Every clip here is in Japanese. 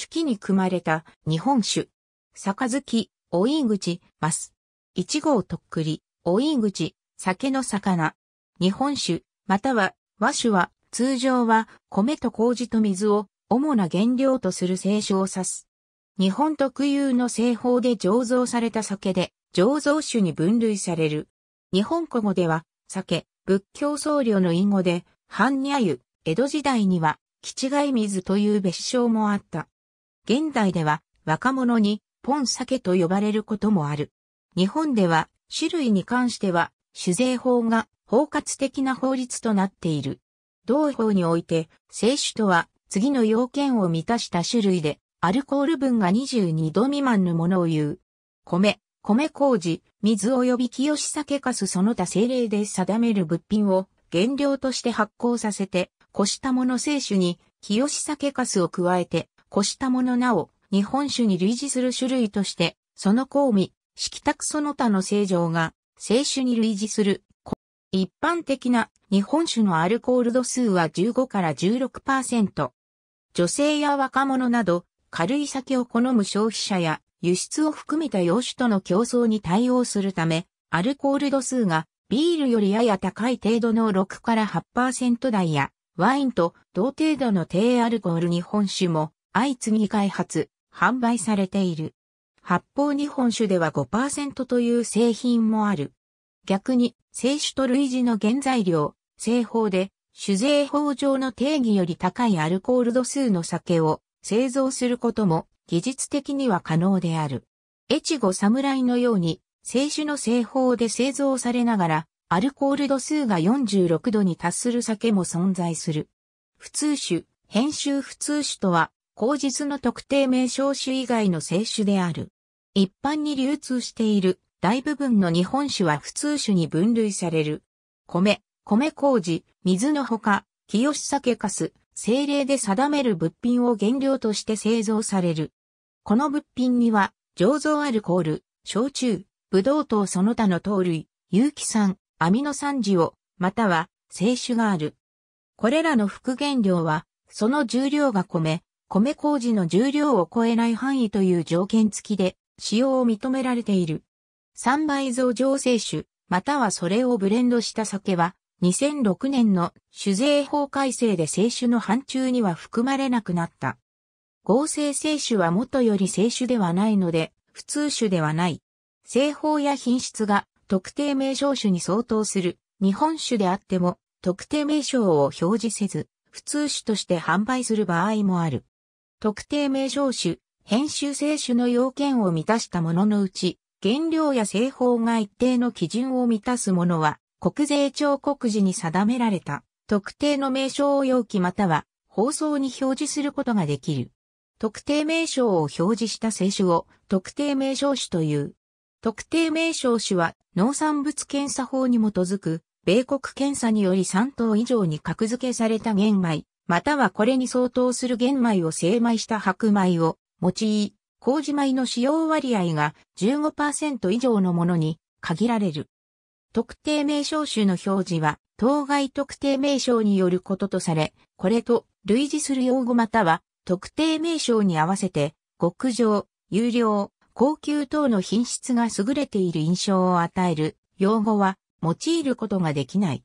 酒器に組まれた日本酒。杯、おい口、ます。一号とっくり、おい口、酒の魚。日本酒、または和酒は、通常は米と麹と水を主な原料とする清酒を指す。日本特有の製法で醸造された酒で、醸造酒に分類される。日本古語では、酒、仏教僧侶の隠語で、般若湯、江戸時代には、吉違水という別称もあった。現代では若者にポン酒と呼ばれることもある。日本では種類に関しては酒税法が包括的な法律となっている。同法において、清酒とは次の要件を満たした種類で、アルコール分が22度未満のものを言う。米、米麹、水及び清酒かすその他精霊で定める物品を原料として発酵させて、こしたもの清酒に清酒かすを加えてこしたものなお、日本酒に類似する種類として、その香味、色卓その他の正常が、清酒に類似する。一般的な日本酒のアルコール度数は15から16%。女性や若者など、軽い酒を好む消費者や輸出を含めた洋酒との競争に対応するため、アルコール度数がビールよりやや高い程度の6から8%台や、ワインと同程度の低アルコール日本酒も相次ぎ開発、販売されている。発泡日本酒では5%という製品もある。逆に、清酒と類似の原材料、製法で、酒税法上の定義より高いアルコール度数の酒を製造することも技術的には可能である。越後侍のように、清酒の製法で製造されながら、アルコール度数が46度に達する酒も存在する。普通酒、編集普通酒とは、口実の特定名称種以外の生種である。一般に流通している大部分の日本酒は普通酒に分類される。米、米麹、水のほか、清酒かす、精霊で定める物品を原料として製造される。この物品には、醸造アルコール、焼酎、ブドウ糖その他の糖類、有機酸、アミノ酸塩、または、清酒がある。これらの副原料は、その重量が米、米麹の重量を超えない範囲という条件付きで使用を認められている。三倍増上成酒、またはそれをブレンドした酒は、2006年の酒税法改正で清酒の範疇には含まれなくなった。合成清酒は元より清酒ではないので、普通酒ではない。製法や品質が特定名称種に相当する日本酒であっても特定名称を表示せず普通種として販売する場合もある。特定名称種、編集性種の要件を満たしたもののうち、原料や製法が一定の基準を満たすものは、国税庁告示に定められた、特定の名称を容器または、放送に表示することができる。特定名称を表示した製種を特定名称種という。特定名称種は農産物検査法に基づく、米国検査により3等以上に格付けされた玄米、またはこれに相当する玄米を精米した白米を用い、麹米の使用割合が15%以上のものに限られる。特定名称種の表示は、当該特定名称によることとされ、これと類似する用語または特定名称に合わせて、極上、有料、高級等の品質が優れている印象を与える用語は用いることができない。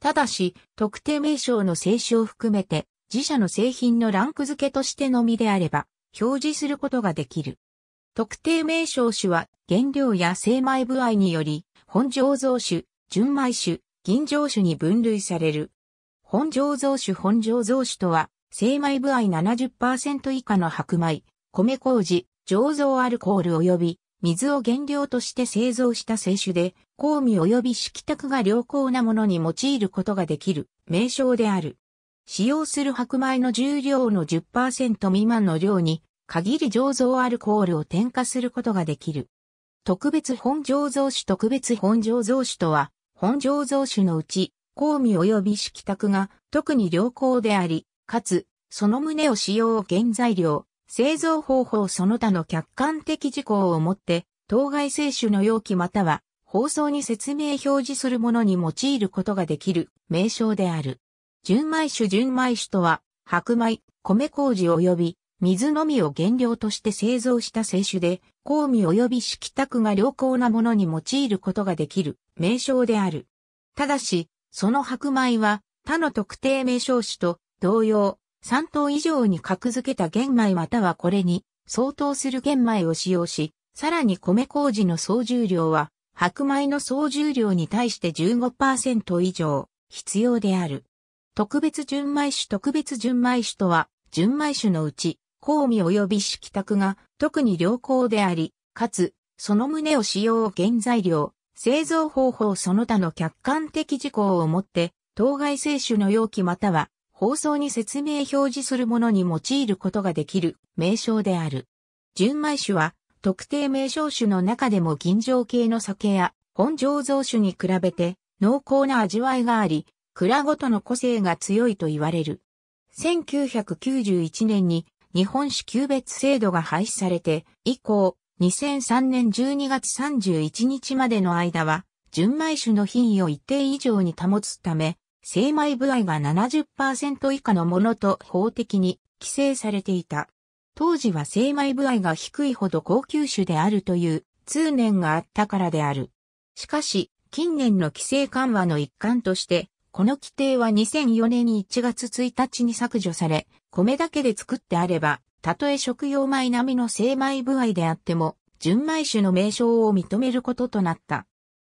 ただし、特定名称の製紙を含めて、自社の製品のランク付けとしてのみであれば、表示することができる。特定名称種は、原料や精米部合により、本醸造種、純米種、銀醸種に分類される。本醸造種本醸造種とは、精米部合70%以下の白米、米麹、醸造アルコール及び水を原料として製造した製種で、公務及び式卓が良好なものに用いることができる名称である。使用する白米の重量の10%未満の量に限り醸造アルコールを添加することができる。特別本醸造酒特別本醸造酒とは、本醸造酒のうち、公味及び色卓が特に良好であり、かつ、その旨を使用原材料、製造方法その他の客観的事項をもって、当該製酒の容器または放送に説明表示するものに用いることができる名称である。純米酒純米酒とは、白米、米麹及び水のみを原料として製造した清酒で、香味及び色卓が良好なものに用いることができる名称である。ただし、その白米は他の特定名称種と同様、3等以上に格付けた玄米またはこれに相当する玄米を使用し、さらに米麹の総重量は白米の総重量に対して15%以上必要である。特別純米酒特別純米酒とは、純米酒のうち、香味及び色卓が特に良好であり、かつ、その旨を使用原材料、製造方法その他の客観的事項をもって、当該製酒の容器または、放送に説明表示するものに用いることができる名称である。純米酒は、特定名称酒の中でも吟醸系の酒や本醸造酒に比べて濃厚な味わいがあり、蔵ごとの個性が強いと言われる。1991年に日本酒級別制度が廃止されて以降、2003年12月31日までの間は、純米酒の品位を一定以上に保つため、精米部合が70%以下のものと法的に規制されていた。当時は精米部合が低いほど高級種であるという通念があったからである。しかし、近年の規制緩和の一環として、この規定は2004年に1月1日に削除され、米だけで作ってあれば、たとえ食用米並みの精米部合であっても、純米種の名称を認めることとなった。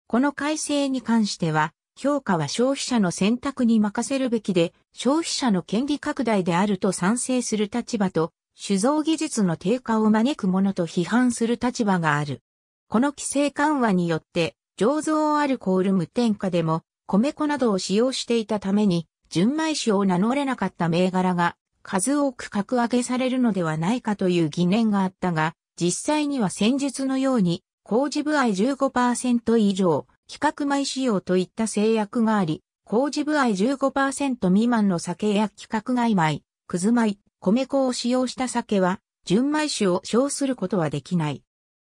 この改正に関しては、評価は消費者の選択に任せるべきで、消費者の権利拡大であると賛成する立場と、酒造技術の低下を招くものと批判する立場がある。この規制緩和によって、醸造アルコール無添加でも、米粉などを使用していたために、純米酒を名乗れなかった銘柄が、数多く格上げされるのではないかという疑念があったが、実際には先日のように、麹部合15%以上、規格米使用といった制約があり、麹部合15%未満の酒や規格外米、くず米、米粉を使用した酒は、純米酒を称することはできない。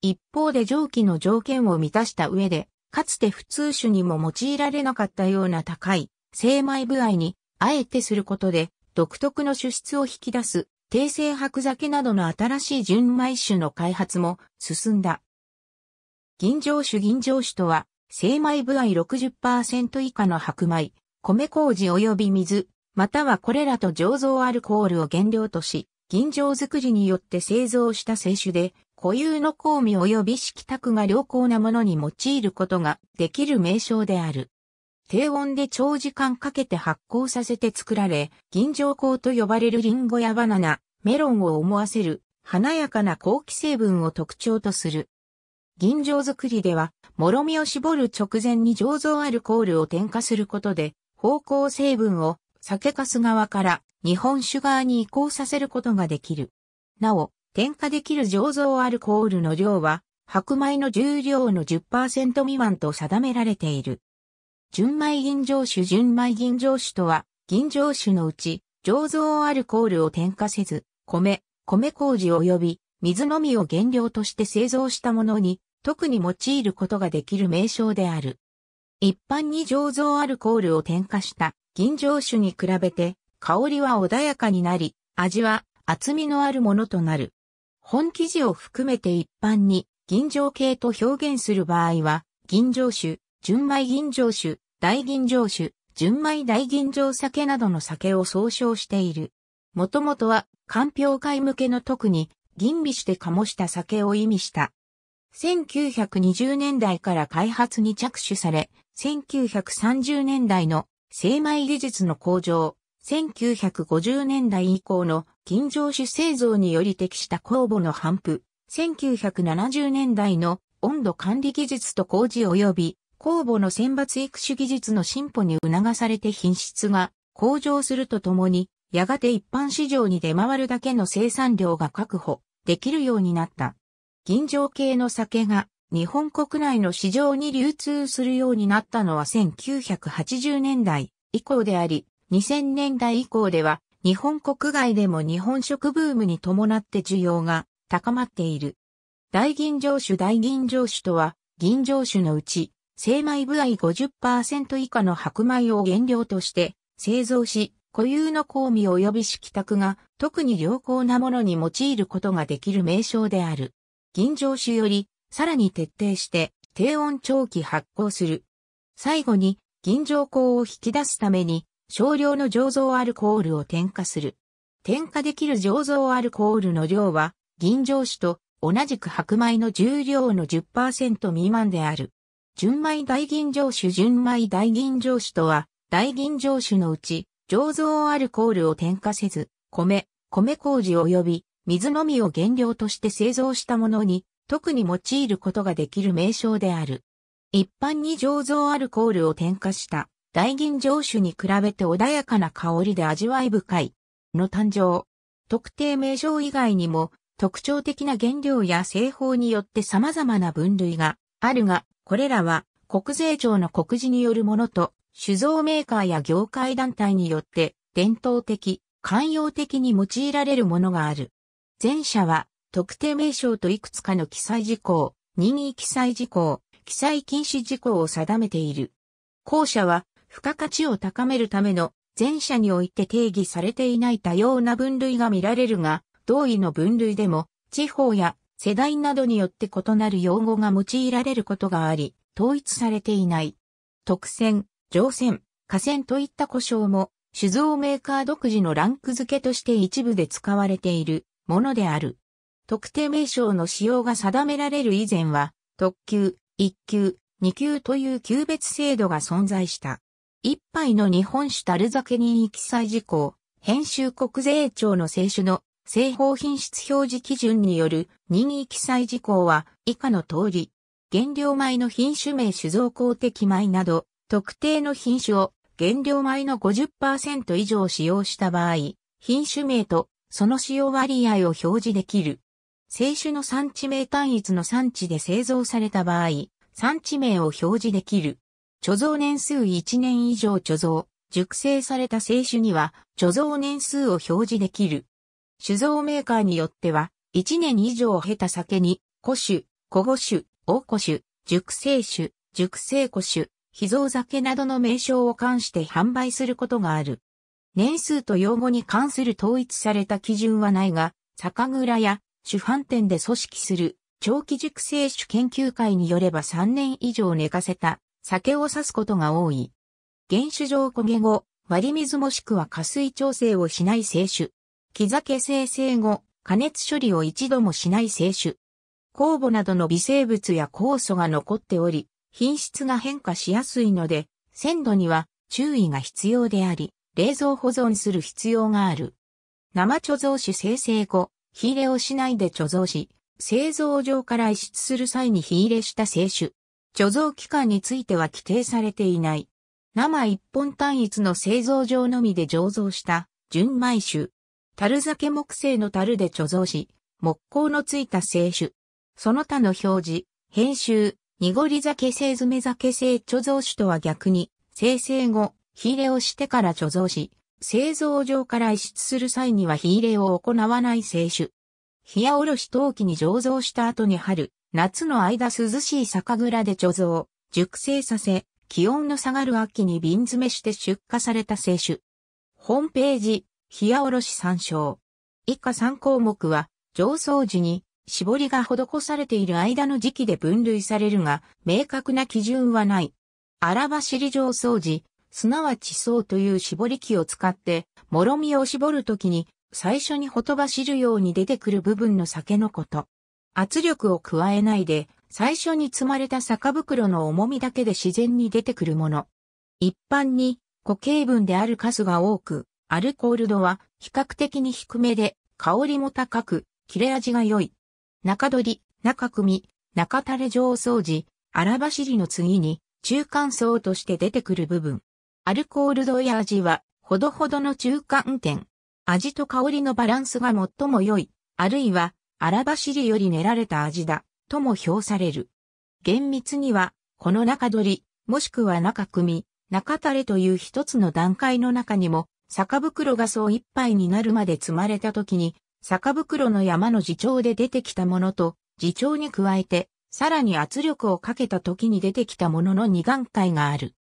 一方で蒸気の条件を満たした上で、かつて普通酒にも用いられなかったような高い、精米部合に、あえてすることで、独特の酒質を引き出す、低性白酒などの新しい純米酒の開発も進んだ。銀醸酒銀醸酒とは、精米部合60%以下の白米、米麹及び水、またはこれらと醸造アルコールを原料とし、吟醸作りによって製造した清酒で、固有の香味及び色卓が良好なものに用いることができる名称である。低温で長時間かけて発酵させて作られ、吟醸香と呼ばれるリンゴやバナナ、メロンを思わせる華やかな香気成分を特徴とする。吟醸作りでは、もろみを絞る直前に醸造アルコールを添加することで、方向成分を酒粕側から日本酒側に移行させることができる。なお、添加できる醸造アルコールの量は、白米の重量の10%未満と定められている。純米吟醸酒純米吟醸酒とは、吟醸酒のうち、醸造アルコールを添加せず、米、米麹及び水のみを原料として製造したものに、特に用いることができる名称である。一般に醸造アルコールを添加した吟醸酒に比べて、香りは穏やかになり、味は厚みのあるものとなる。本記事を含めて一般に、吟醸系と表現する場合は、吟醸酒、純米吟醸酒、大吟醸酒、純米大吟醸酒などの酒を総称している。もともとは、官評会向けの特に、吟味して醸した酒を意味した。1920年代から開発に着手され、1930年代の精米技術の向上、1950年代以降の金城酒製造により適した酵母の反布、1970年代の温度管理技術と工事及び酵母の選抜育種技術の進歩に促されて品質が向上するとともに、やがて一般市場に出回るだけの生産量が確保できるようになった。銀城系の酒が日本国内の市場に流通するようになったのは1980年代以降であり、2000年代以降では日本国外でも日本食ブームに伴って需要が高まっている。大吟醸酒大吟醸酒とは、吟醸酒のうち、精米部合50%以下の白米を原料として製造し、固有の香味及び色卓が特に良好なものに用いることができる名称である。銀城酒よりさらに徹底して低温長期発酵する。最後に、銀条香を引き出すために、少量の醸造アルコールを添加する。添加できる醸造アルコールの量は、銀醸酒と同じく白米の重量の10%未満である。純米大銀醸酒純米大銀醸酒とは、大銀醸酒のうち、醸造アルコールを添加せず、米、米麹及び水のみを原料として製造したものに、特に用いることができる名称である。一般に醸造アルコールを添加した大吟醸酒に比べて穏やかな香りで味わい深いの誕生。特定名称以外にも特徴的な原料や製法によって様々な分類があるが、これらは国税庁の告示によるものと酒造メーカーや業界団体によって伝統的、慣用的に用いられるものがある。前者は特定名称といくつかの記載事項、任意記載事項、記載禁止事項を定めている。後者は、付加価値を高めるための、前者において定義されていない多様な分類が見られるが、同意の分類でも、地方や世代などによって異なる用語が用いられることがあり、統一されていない。特選、乗船、河川といった故障も、酒造メーカー独自のランク付けとして一部で使われているものである。特定名称の使用が定められる以前は、特級、1級、2級という級別制度が存在した。一杯の日本酒樽酒に記載事項、編集国税庁の清酒の製法品質表示基準による任意記載事項は以下の通り、原料米の品種名酒造公的米など、特定の品種を原料米の50%以上使用した場合、品種名とその使用割合を表示できる。清酒の産地名単一の産地で製造された場合、産地名を表示できる。貯蔵年数1年以上貯蔵、熟成された清酒には貯蔵年数を表示できる。酒造メーカーによっては、1年以上を経た酒に、古酒、古語酒、大古酒、熟成酒、熟成古酒、秘蔵酒などの名称を冠して販売することがある。年数と用語に関する統一された基準はないが、酒蔵や主犯店で組織する長期熟成酒研究会によれば3年以上寝かせた酒を指すことが多い。原酒上焦げ後、割り水もしくは加水調整をしない清酒。木酒生成後、加熱処理を一度もしない清酒。酵母などの微生物や酵素が残っており、品質が変化しやすいので、鮮度には注意が必要であり、冷蔵保存する必要がある。生貯蔵酒生成後、火入れをしないで貯蔵し、製造上から移出する際に火入れした清酒。貯蔵期間については規定されていない。生一本単一の製造上のみで醸造した純米酒。樽酒木製の樽で貯蔵し、木工のついた清酒。その他の表示、編集、濁り酒製詰め酒製貯蔵酒とは逆に、生成後、火入れをしてから貯蔵し、製造場から移出する際には火入れを行わない清酒。冷やおろし陶器に醸造した後に春、夏の間涼しい酒蔵で貯蔵、熟成させ、気温の下がる秋に瓶詰めして出荷された清酒。ホームページ、冷やおろし参照。以下3項目は、上層時に、絞りが施されている間の時期で分類されるが、明確な基準はない。荒走り上層時、すなわち層という絞り器を使って、もろみを絞るときに、最初にほとばしるように出てくる部分の酒のこと。圧力を加えないで、最初に積まれた酒袋の重みだけで自然に出てくるもの。一般に固形分である数が多く、アルコール度は比較的に低めで、香りも高く、切れ味が良い。中取り、中組、中垂れ上掃除、荒走りの次に、中間層として出てくる部分。アルコール度や味は、ほどほどの中間点。味と香りのバランスが最も良い、あるいは、荒走りより練られた味だ、とも評される。厳密には、この中取り、もしくは中組、中垂れという一つの段階の中にも、酒袋がそう一杯になるまで積まれた時に、酒袋の山の自重で出てきたものと、自重に加えて、さらに圧力をかけた時に出てきたものの二段階がある。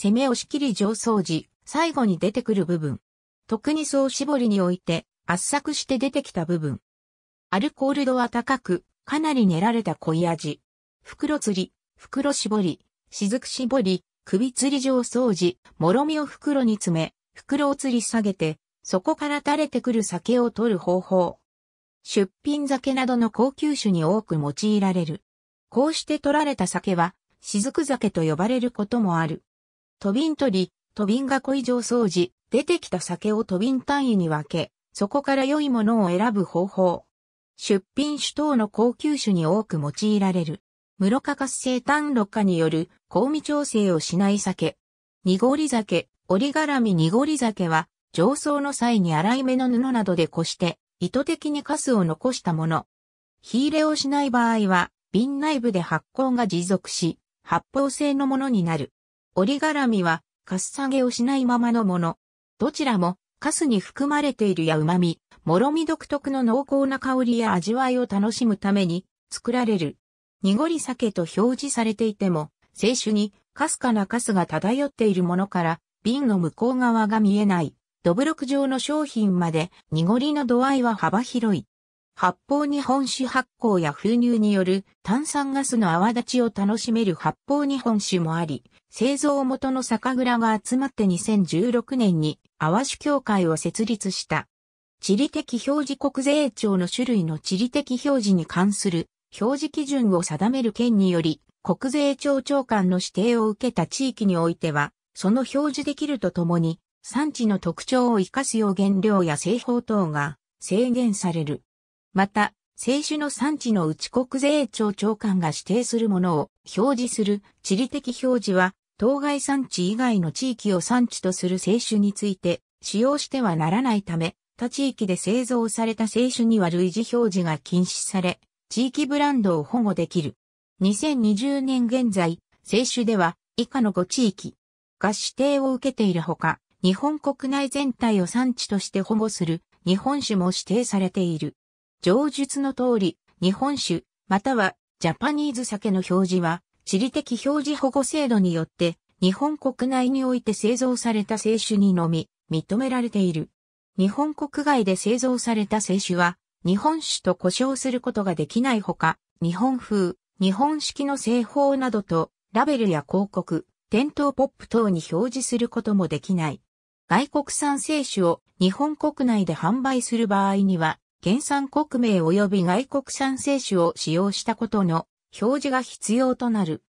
攻め押し切り上層時、最後に出てくる部分。特に総絞りにおいて、圧搾して出てきた部分。アルコール度は高く、かなり練られた濃い味。袋釣り、袋絞り、雫絞り、首釣り上掃除、もろみを袋に詰め、袋を吊り下げて、そこから垂れてくる酒を取る方法。出品酒などの高級酒に多く用いられる。こうして取られた酒は、雫酒と呼ばれることもある。飛びん取り、飛びん囲い上掃除、出てきた酒を飛びん単位に分け、そこから良いものを選ぶ方法。出品種等の高級種に多く用いられる。室価活性炭炉化による香味調整をしない酒。濁り酒、折り絡み濁り酒は、上層の際に洗い目の布などでこして、意図的にカスを残したもの。火入れをしない場合は、瓶内部で発酵が持続し、発泡性のものになる。折り絡みは、かす下げをしないままのもの。どちらも、かすに含まれているや旨味、もろみ独特の濃厚な香りや味わいを楽しむために作られる。濁り酒と表示されていても、清酒にかすかなカスが漂っているものから、瓶の向こう側が見えない、ドブロク状の商品まで濁りの度合いは幅広い。発泡日本酒発酵や封入による炭酸ガスの泡立ちを楽しめる発泡日本酒もあり、製造元の酒蔵が集まって2016年に泡酒協会を設立した。地理的表示国税庁の種類の地理的表示に関する表示基準を定める件により、国税庁長官の指定を受けた地域においては、その表示できるとともに、産地の特徴を活かすよう原料や製法等が制限される。また、清酒の産地の内国税庁長官が指定するものを表示する地理的表示は、当該産地以外の地域を産地とする清酒について使用してはならないため、他地域で製造された清酒には類似表示が禁止され、地域ブランドを保護できる。2020年現在、清酒では以下の5地域が指定を受けているほか、日本国内全体を産地として保護する日本酒も指定されている。上述の通り、日本酒、またはジャパニーズ酒の表示は、地理的表示保護制度によって、日本国内において製造された清酒にのみ、認められている。日本国外で製造された清酒は、日本酒と呼称することができないほか、日本風、日本式の製法などと、ラベルや広告、店頭ポップ等に表示することもできない。外国産清酒を日本国内で販売する場合には、原産国名及び外国産生種を使用したことの表示が必要となる。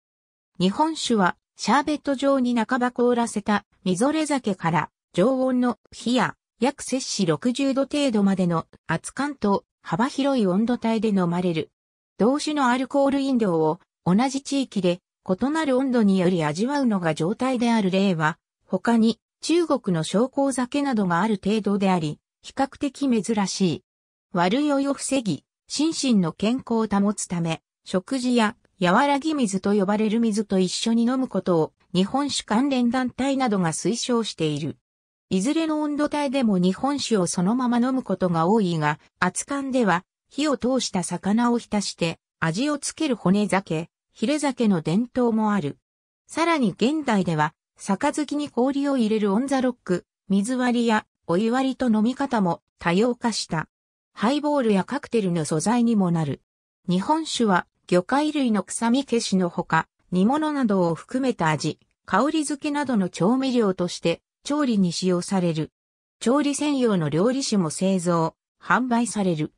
日本酒はシャーベット状に半ば凍らせたみぞれ酒から常温の火や約摂氏60度程度までの熱感と幅広い温度帯で飲まれる。同種のアルコール飲料を同じ地域で異なる温度により味わうのが状態である例は他に中国の昇降酒などがある程度であり比較的珍しい。悪酔いを防ぎ、心身の健康を保つため、食事や柔らぎ水と呼ばれる水と一緒に飲むことを日本酒関連団体などが推奨している。いずれの温度帯でも日本酒をそのまま飲むことが多いが、熱燗では火を通した魚を浸して味をつける骨酒、ヒレ酒の伝統もある。さらに現代では、きに氷を入れるオンザロック、水割りやお湯割りと飲み方も多様化した。ハイボールやカクテルの素材にもなる。日本酒は魚介類の臭み消しのほか、煮物などを含めた味、香り付けなどの調味料として調理に使用される。調理専用の料理酒も製造、販売される。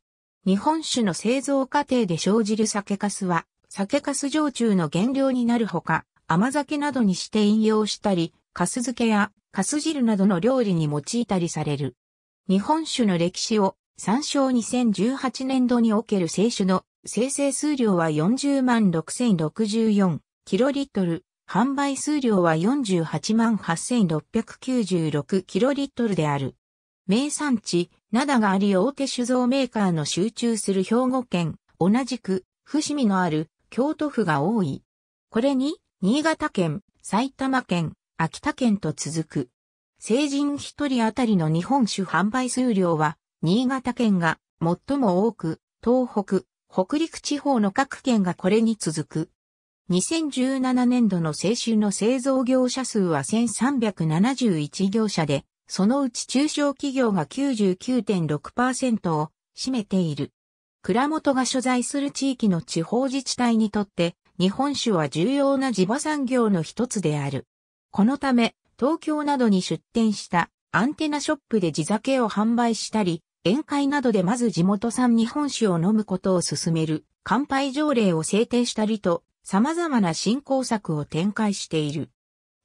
日本酒の製造過程で生じる酒粕は、酒粕焼酎の原料になるほか、甘酒などにして飲用したり、粕漬けや粕汁などの料理に用いたりされる。日本酒の歴史を参照2018年度における清酒の生成数量は40万6064キロリットル、販売数量は48万8696キロリットルである。名産地、灘があり大手酒造メーカーの集中する兵庫県、同じく、伏見のある京都府が多い。これに、新潟県、埼玉県、秋田県と続く。成人一人当たりの日本酒販売数量は新潟県が最も多く、東北、北陸地方の各県がこれに続く。2017年度の青春の製造業者数は1371業者で、そのうち中小企業が99.6%を占めている。蔵元が所在する地域の地方自治体にとって、日本酒は重要な地場産業の一つである。このため、東京などに出店したアンテナショップで地酒を販売したり、宴会などでまず地元産日本酒を飲むことを進める乾杯条例を制定したりと様々な振興策を展開している。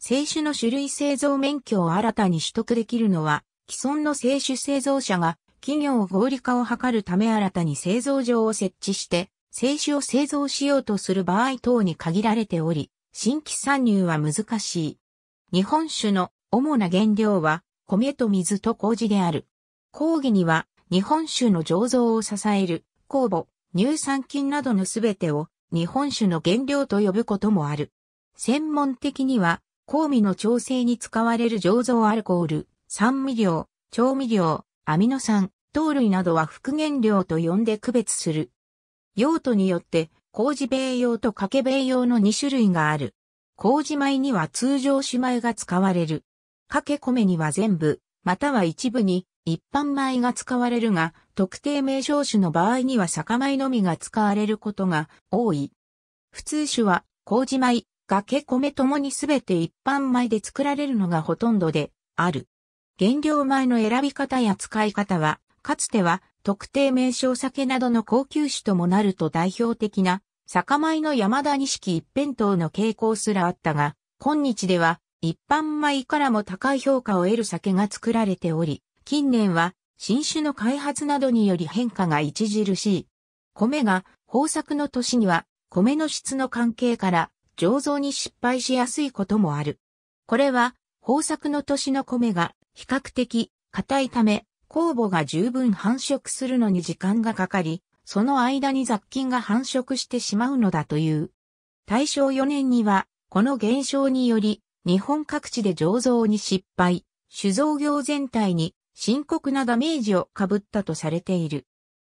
清酒の種類製造免許を新たに取得できるのは既存の清酒製造者が企業合理化を図るため新たに製造場を設置して清酒を製造しようとする場合等に限られており、新規参入は難しい。日本酒の主な原料は米と水と麹である。講義には、日本酒の醸造を支える、酵母、乳酸菌などのすべてを、日本酒の原料と呼ぶこともある。専門的には、香味の調整に使われる醸造アルコール、酸味料、調味料、アミノ酸、糖類などは復原料と呼んで区別する。用途によって、麹米用と掛け米用の2種類がある。麹米には通常酒米が使われる。掛け米には全部、または一部に一般米が使われるが、特定名称種の場合には酒米のみが使われることが多い。普通種は、麹米、崖米ともにすべて一般米で作られるのがほとんどである。原料米の選び方や使い方は、かつては特定名称酒などの高級種ともなると代表的な酒米の山田錦一辺倒の傾向すらあったが、今日では一般米からも高い評価を得る酒が作られており、近年は新種の開発などにより変化が著しい。米が豊作の年には米の質の関係から醸造に失敗しやすいこともある。これは豊作の年の米が比較的硬いため酵母が十分繁殖するのに時間がかかり、その間に雑菌が繁殖してしまうのだという。大正4年には、この現象により、日本各地で醸造に失敗、酒造業全体に深刻なダメージを被ったとされている。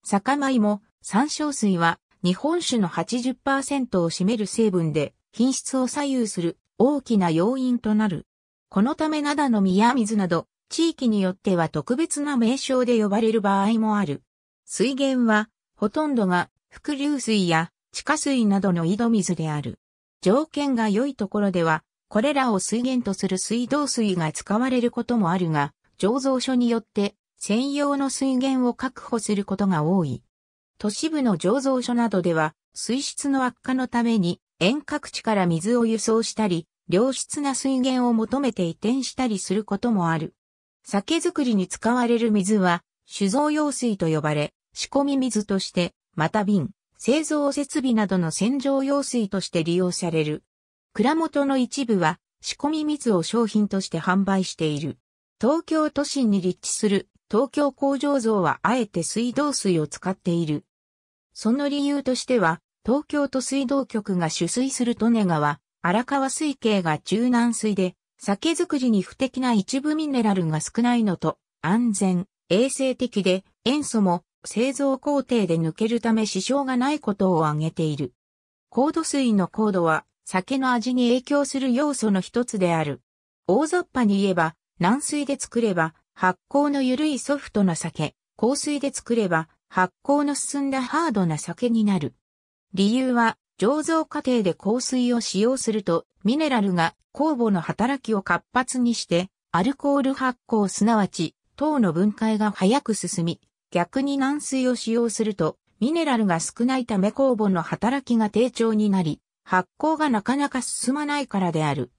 酒米も山椒水は日本酒の80%を占める成分で品質を左右する大きな要因となる。このため灘の宮水など地域によっては特別な名称で呼ばれる場合もある。水源はほとんどが伏流水や地下水などの井戸水である。条件が良いところではこれらを水源とする水道水が使われることもあるが、醸造所によって専用の水源を確保することが多い。都市部の醸造所などでは水質の悪化のために遠隔地から水を輸送したり、良質な水源を求めて移転したりすることもある。酒造りに使われる水は酒造用水と呼ばれ、仕込み水として、また瓶、製造設備などの洗浄用水として利用される。蔵元の一部は仕込み水を商品として販売している。東京都心に立地する東京工場像はあえて水道水を使っている。その理由としては、東京都水道局が取水する利根川、荒川水系が中南水で、酒造りに不適な一部ミネラルが少ないのと、安全、衛生的で、塩素も製造工程で抜けるため支障がないことを挙げている。高度水の高度は、酒の味に影響する要素の一つである。大雑把に言えば、軟水で作れば発酵の緩いソフトな酒、硬水で作れば発酵の進んだハードな酒になる。理由は醸造過程で香水を使用すると、ミネラルが酵母の働きを活発にして、アルコール発酵すなわち、糖の分解が早く進み、逆に軟水を使用すると、ミネラルが少ないため酵母の働きが低調になり、発酵がなかなか進まないからである。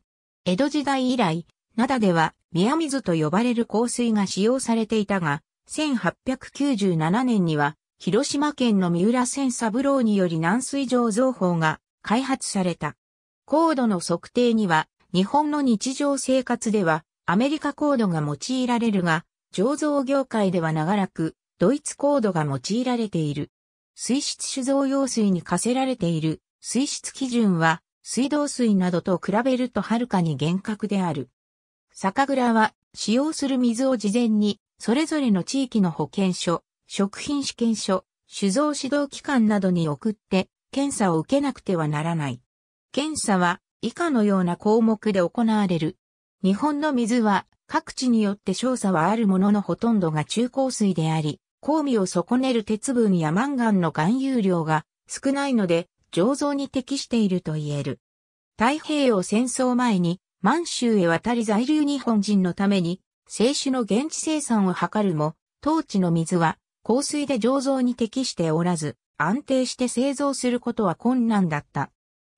江戸時代以来、灘では宮水と呼ばれる香水が使用されていたが、1897年には、広島県の三浦千三郎により軟水醸造法が開発された。高度の測定には、日本の日常生活ではアメリカ高度が用いられるが、醸造業界では長らくドイツ高度が用いられている。水質酒造用水に課せられている水質基準は水道水などと比べるとはるかに厳格である。酒蔵は使用する水を事前にそれぞれの地域の保健所、食品試験所、酒造指導機関などに送って検査を受けなくてはならない。検査は以下のような項目で行われる。日本の水は各地によって少査はあるもののほとんどが中高水であり、香味を損ねる鉄分やマンガンの含有量が少ないので醸造に適していると言える。太平洋戦争前に満州へ渡り在留日本人のために、清酒の現地生産を図るも、当地の水は、香水で醸造に適しておらず、安定して製造することは困難だった。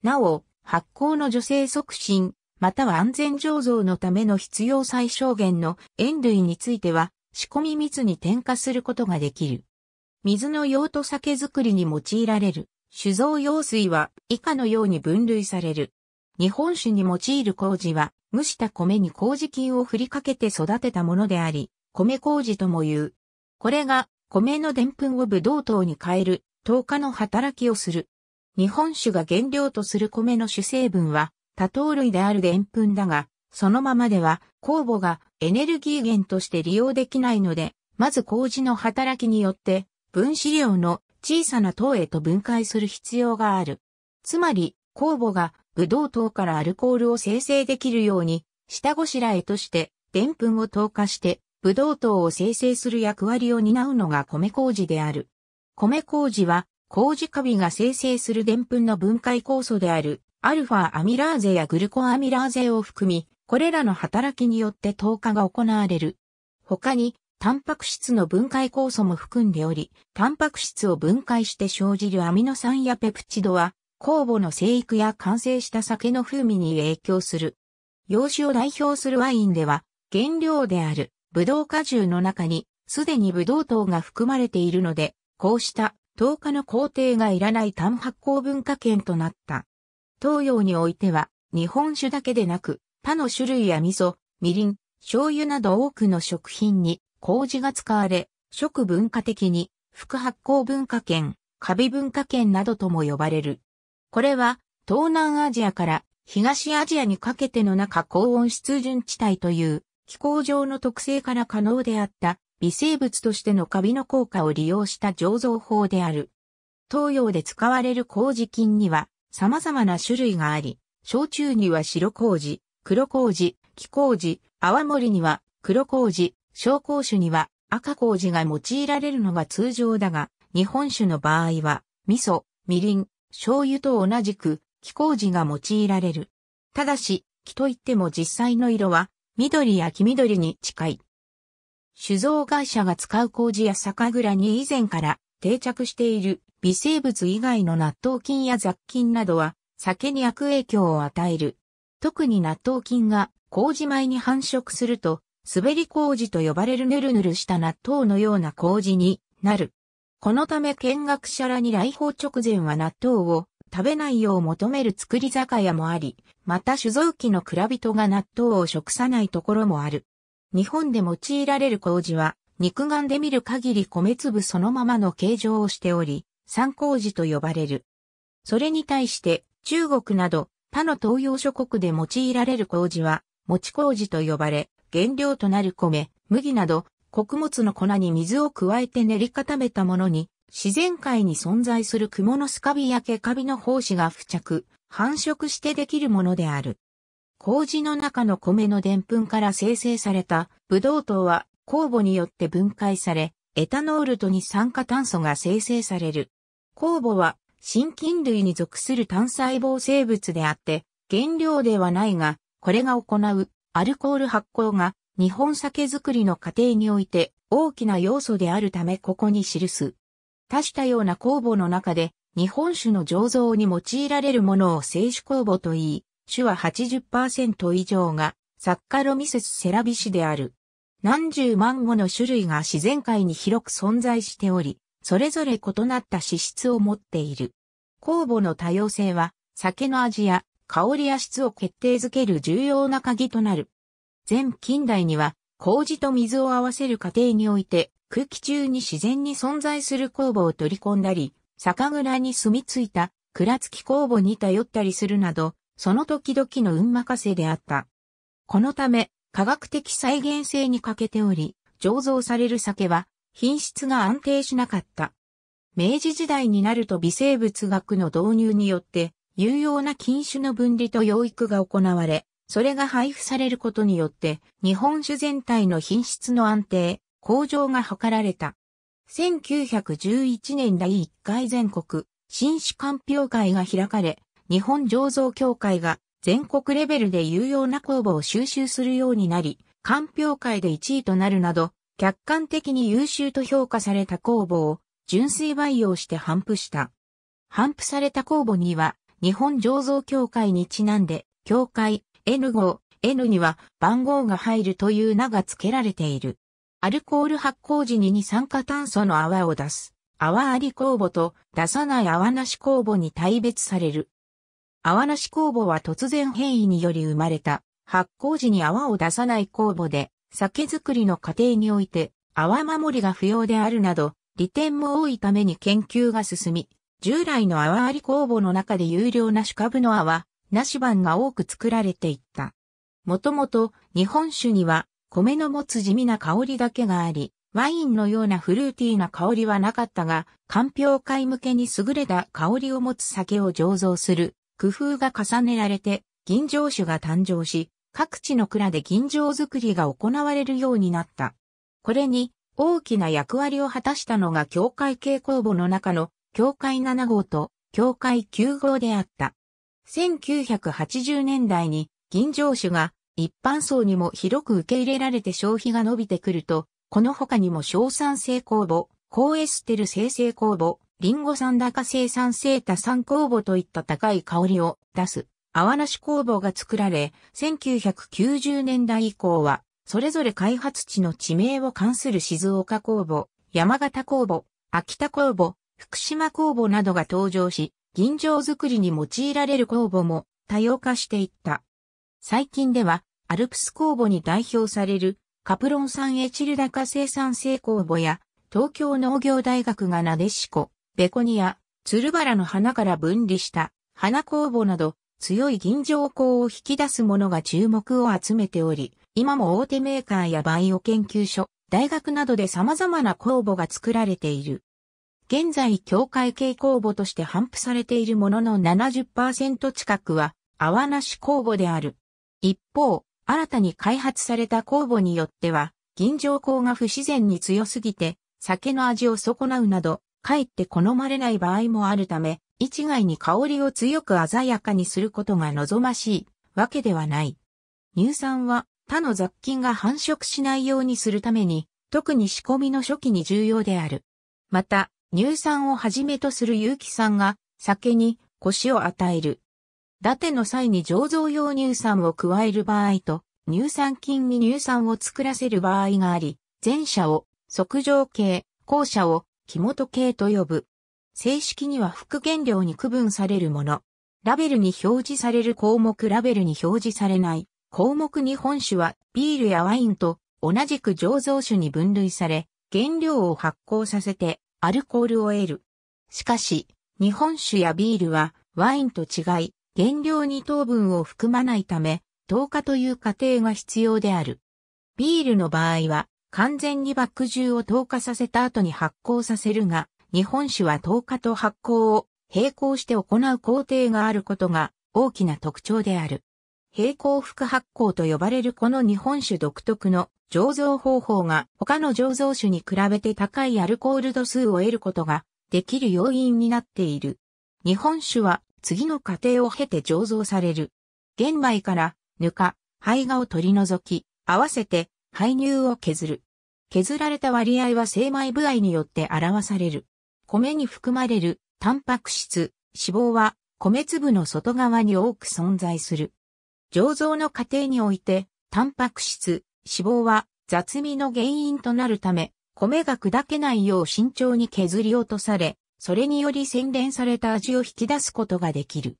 なお、発酵の女性促進、または安全醸造のための必要最小限の塩類については、仕込み水に添加することができる。水の用途酒造りに用いられる、酒造用水は以下のように分類される。日本酒に用いる麹は、蒸した米に麹菌を振りかけて育てたものであり、米麹とも言う。これが、米のでんぷんをブドウ糖に変える、糖化の働きをする。日本酒が原料とする米の主成分は、多糖類であるでんぷんだが、そのままでは酵母がエネルギー源として利用できないので、まず麹の働きによって分子量の小さな糖へと分解する必要がある。つまり、酵母がブドウ糖からアルコールを生成できるように、下ごしらえとして、でんぷんを糖化して、ブドウ糖を生成する役割を担うのが米麹である。米麹は、麹カビが生成するでんぷんの分解酵素である、アルファアミラーゼやグルコアミラーゼを含み、これらの働きによって糖化が行われる。他に、タンパク質の分解酵素も含んでおり、タンパク質を分解して生じるアミノ酸やペプチドは、酵母の生育や完成した酒の風味に影響する。洋酒を代表するワインでは、原料であるブドウ果汁の中にすでにブドウ糖が含まれているので、こうした糖化の工程がいらない単発酵文化圏となった。東洋においては、日本酒だけでなく、他の種類や味噌、みりん、醤油など多くの食品に麹が使われ、食文化的に、副発酵文化圏、カビ文化圏などとも呼ばれる。これは東南アジアから東アジアにかけての中高温湿潤地帯という気候上の特性から可能であった微生物としてのカビの効果を利用した醸造法である。東洋で使われる麹菌には様々な種類があり、焼酎には白麹、黒麹、木麹、泡盛には黒麹、小麹酒には赤麹が用いられるのが通常だが、日本酒の場合は、味噌、みりん、醤油と同じく、気候時が用いられる。ただし、気といっても実際の色は、緑や黄緑に近い。酒造会社が使う麹や酒蔵に以前から定着している微生物以外の納豆菌や雑菌などは酒に悪影響を与える。特に納豆菌が麹米に繁殖すると滑り麹と呼ばれるぬるぬるした納豆のような麹になる。このため見学者らに来訪直前は納豆を食べないよう求める作り酒屋もあり、また酒造機の蔵人が納豆を食さないところもある。日本で用いられる麹は、肉眼で見る限り米粒そのままの形状をしており、三麹と呼ばれる。それに対して、中国など他の東洋諸国で用いられる麹は、餅麹と呼ばれ、原料となる米、麦など穀物の粉に水を加えて練り固めたものに、自然界に存在するクモのスカビやケカビの胞子が付着、繁殖してできるものである。麹の中の米のぷんから生成されたブドウ糖は酵母によって分解され、エタノールと二酸化炭素が生成される。酵母は真菌類に属する単細胞生物であって、原料ではないが、これが行うアルコール発酵が日本酒造りの過程において大きな要素であるためここに記す。多種多様な酵母の中で日本酒の醸造に用いられるものを清酒酵母と言い、種は80%以上がサッカロミセスセラビシである。何十万もの種類が自然界に広く存在しており、それぞれ異なった資質を持っている。酵母の多様性は酒の味や香りや質を決定づける重要な鍵となる。全近代には、麹と水を合わせる過程において、空気中に自然に存在する酵母を取り込んだり、酒蔵に住み着いた、蔵付き酵母に頼ったりするなど、その時々の運任せであった。このため、科学的再現性に欠けており、醸造される酒は品質が安定しなかった。明治時代になると微生物学の導入によって、有用な菌種の分離と養育が行われ、それが配布されることによって、日本酒全体の品質の安定、向上が図られた。1911年第1回全国新酒鑑評会が開かれ、日本醸造協会が全国レベルで有用な酵母を収集するようになり、鑑評会で1位となるなど、客観的に優秀と評価された酵母を純粋培養して頒布した。販布された酵母には、日本醸造協会にちなんで、協会、N5、N には番号が入るという名が付けられている。アルコール発酵時に二酸化炭素の泡を出す。泡あり酵母と出さない泡なし酵母に大別される。泡なし酵母は突然変異により生まれた。発酵時に泡を出さない酵母で、酒造りの過程において泡守りが不要であるなど、利点も多いために研究が進み、従来の泡あり酵母の中で有料な主株の泡、なし版が多く作られていった。もともと日本酒には米の持つ地味な香りだけがあり、ワインのようなフルーティーな香りはなかったが、鑑評会向けに優れた香りを持つ酒を醸造する工夫が重ねられて、銀醸酒が誕生し、各地の蔵で銀醸作りが行われるようになった。これに大きな役割を果たしたのが教会系公募の中の教会7号と教会9号であった。1980年代に銀城酒が一般層にも広く受け入れられて消費が伸びてくると、この他にも小酸性酵母、高エステル生成酵母、リンゴ酸高生産性多酸酵母といった高い香りを出す、泡なし酵母が作られ、1990年代以降は、それぞれ開発地の地名を関する静岡酵母、山形酵母、秋田酵母、福島酵母などが登場し、銀醸作りに用いられる酵母も多様化していった。最近では、アルプス酵母に代表されるカプロン酸エチル高生産性酵母や、東京農業大学がなでしこ、ベコニア、ツルバラの花から分離した花酵母など強い銀醸香を引き出すものが注目を集めており、今も大手メーカーやバイオ研究所、大学などで様々な酵母が作られている。現在境界系酵母として頒布されているものの70%近くは泡なし酵母である。一方、新たに開発された酵母によっては、銀条酵が不自然に強すぎて、酒の味を損なうなど、かえって好まれない場合もあるため、一概に香りを強く鮮やかにすることが望ましいわけではない。乳酸は他の雑菌が繁殖しないようにするために、特に仕込みの初期に重要である。また、乳酸をはじめとする有機酸が酒に腰を与える。伊達の際に醸造用乳酸を加える場合と、乳酸菌に乳酸を作らせる場合があり、前者を即上系、後者を木本系と呼ぶ。正式には副原料に区分されるもの。ラベルに表示される項目ラベルに表示されない項目日本酒はビールやワインと同じく醸造酒に分類され、原料を発酵させてアルコールを得る。しかし、日本酒やビールはワインと違い、原料に糖分を含まないため、糖化という過程が必要である。ビールの場合は、完全に麦汁を糖化させた後に発酵させるが、日本酒は糖化と発酵を並行して行う工程があることが大きな特徴である。平行副発酵と呼ばれるこの日本酒独特の醸造方法が他の醸造酒に比べて高いアルコール度数を得ることができる要因になっている。日本酒は次の過程を経て醸造される。玄米からぬか、胚芽を取り除き、合わせて胚乳を削る。削られた割合は精米部合によって表される。米に含まれるタンパク質、脂肪は米粒の外側に多く存在する。醸造の過程において、タンパク質、脂肪は雑味の原因となるため、米が砕けないよう慎重に削り落とされ、それにより洗練された味を引き出すことができる。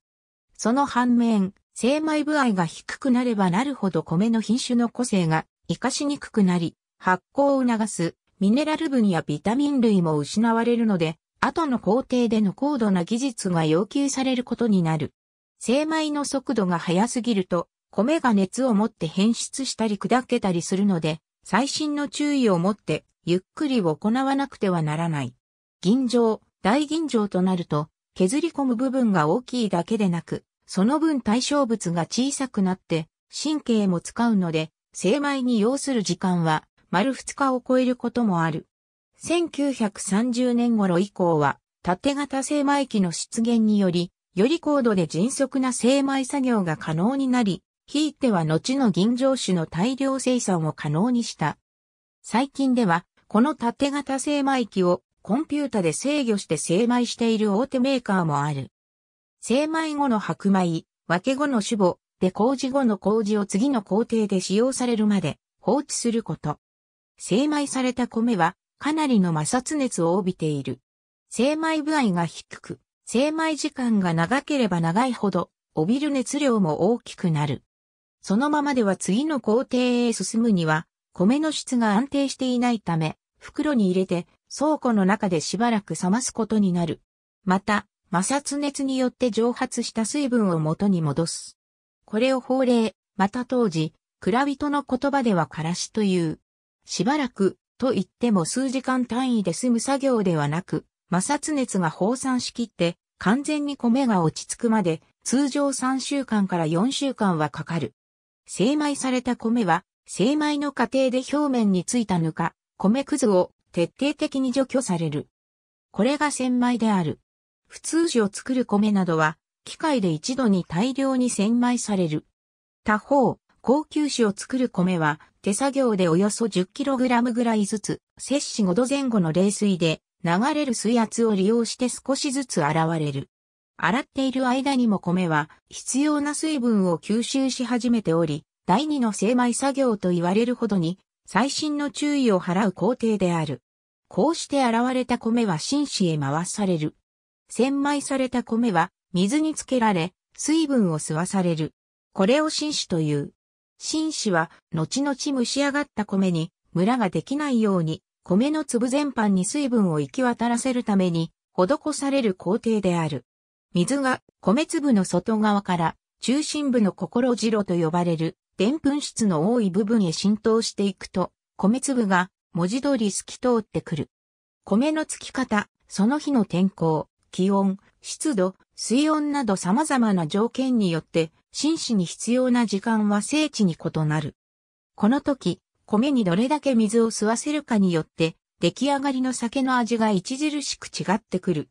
その反面、精米部合が低くなればなるほど米の品種の個性が活かしにくくなり、発酵を促すミネラル分やビタミン類も失われるので、後の工程での高度な技術が要求されることになる。精米の速度が速すぎると、米が熱を持って変質したり砕けたりするので、最新の注意を持って、ゆっくり行わなくてはならない。銀醸、大銀醸となると、削り込む部分が大きいだけでなく、その分対象物が小さくなって、神経も使うので、精米に要する時間は、丸2日を超えることもある。1930年頃以降は、縦型精米機の出現により、より高度で迅速な精米作業が可能になり、ひいては後の銀城酒の大量生産を可能にした。最近では、この縦型精米機をコンピュータで制御して精米している大手メーカーもある。精米後の白米、分け後の種母、で麹後の麹を次の工程で使用されるまで放置すること。精米された米はかなりの摩擦熱を帯びている。精米部合が低く、精米時間が長ければ長いほど、帯びる熱量も大きくなる。そのままでは次の工程へ進むには、米の質が安定していないため、袋に入れて倉庫の中でしばらく冷ますことになる。また、摩擦熱によって蒸発した水分を元に戻す。これを法令、また当時、蔵人の言葉ではからしという。しばらく、と言っても数時間単位で済む作業ではなく、摩擦熱が放散しきって完全に米が落ち着くまで通常3週間から4週間はかかる。精米された米は精米の過程で表面についたぬか、米くずを徹底的に除去される。これが洗米である。普通酒を作る米などは、機械で一度に大量に洗米される。他方、高級酒を作る米は、手作業でおよそ 10kg ぐらいずつ、摂氏5度前後の冷水で、流れる水圧を利用して少しずつ洗われる。洗っている間にも米は必要な水分を吸収し始めており、第二の精米作業と言われるほどに最新の注意を払う工程である。こうして洗われた米は紳士へ回される。洗米された米は水につけられ、水分を吸わされる。これを紳士という。紳士は、後々蒸し上がった米に、ムラができないように、米の粒全般に水分を行き渡らせるために、施される工程である。水が米粒の外側から中心部の心白と呼ばれる澱粉質の多い部分へ浸透していくと、米粒が文字通り透き通ってくる。米の付き方、その日の天候、気温、湿度、水温など様々な条件によって、真摯に必要な時間は精緻に異なる。この時、米にどれだけ水を吸わせるかによって、出来上がりの酒の味が著しく違ってくる。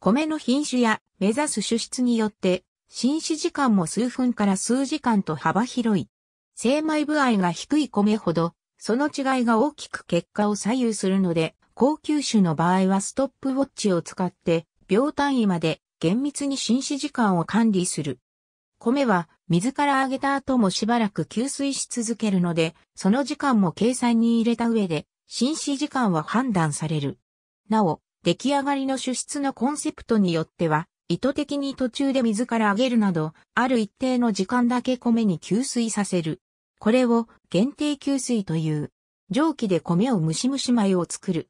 米の品種や目指す種質によって、浸死時間も数分から数時間と幅広い。精米部合が低い米ほど、その違いが大きく結果を左右するので、高級種の場合はストップウォッチを使って、秒単位まで厳密に浸死時間を管理する。米は水から揚げた後もしばらく吸水し続けるので、その時間も計算に入れた上で、浸死時間は判断される。なお、出来上がりの主質のコンセプトによっては、意図的に途中で水から揚げるなど、ある一定の時間だけ米に吸水させる。これを限定吸水という。蒸気で米を蒸し蒸し米を作る。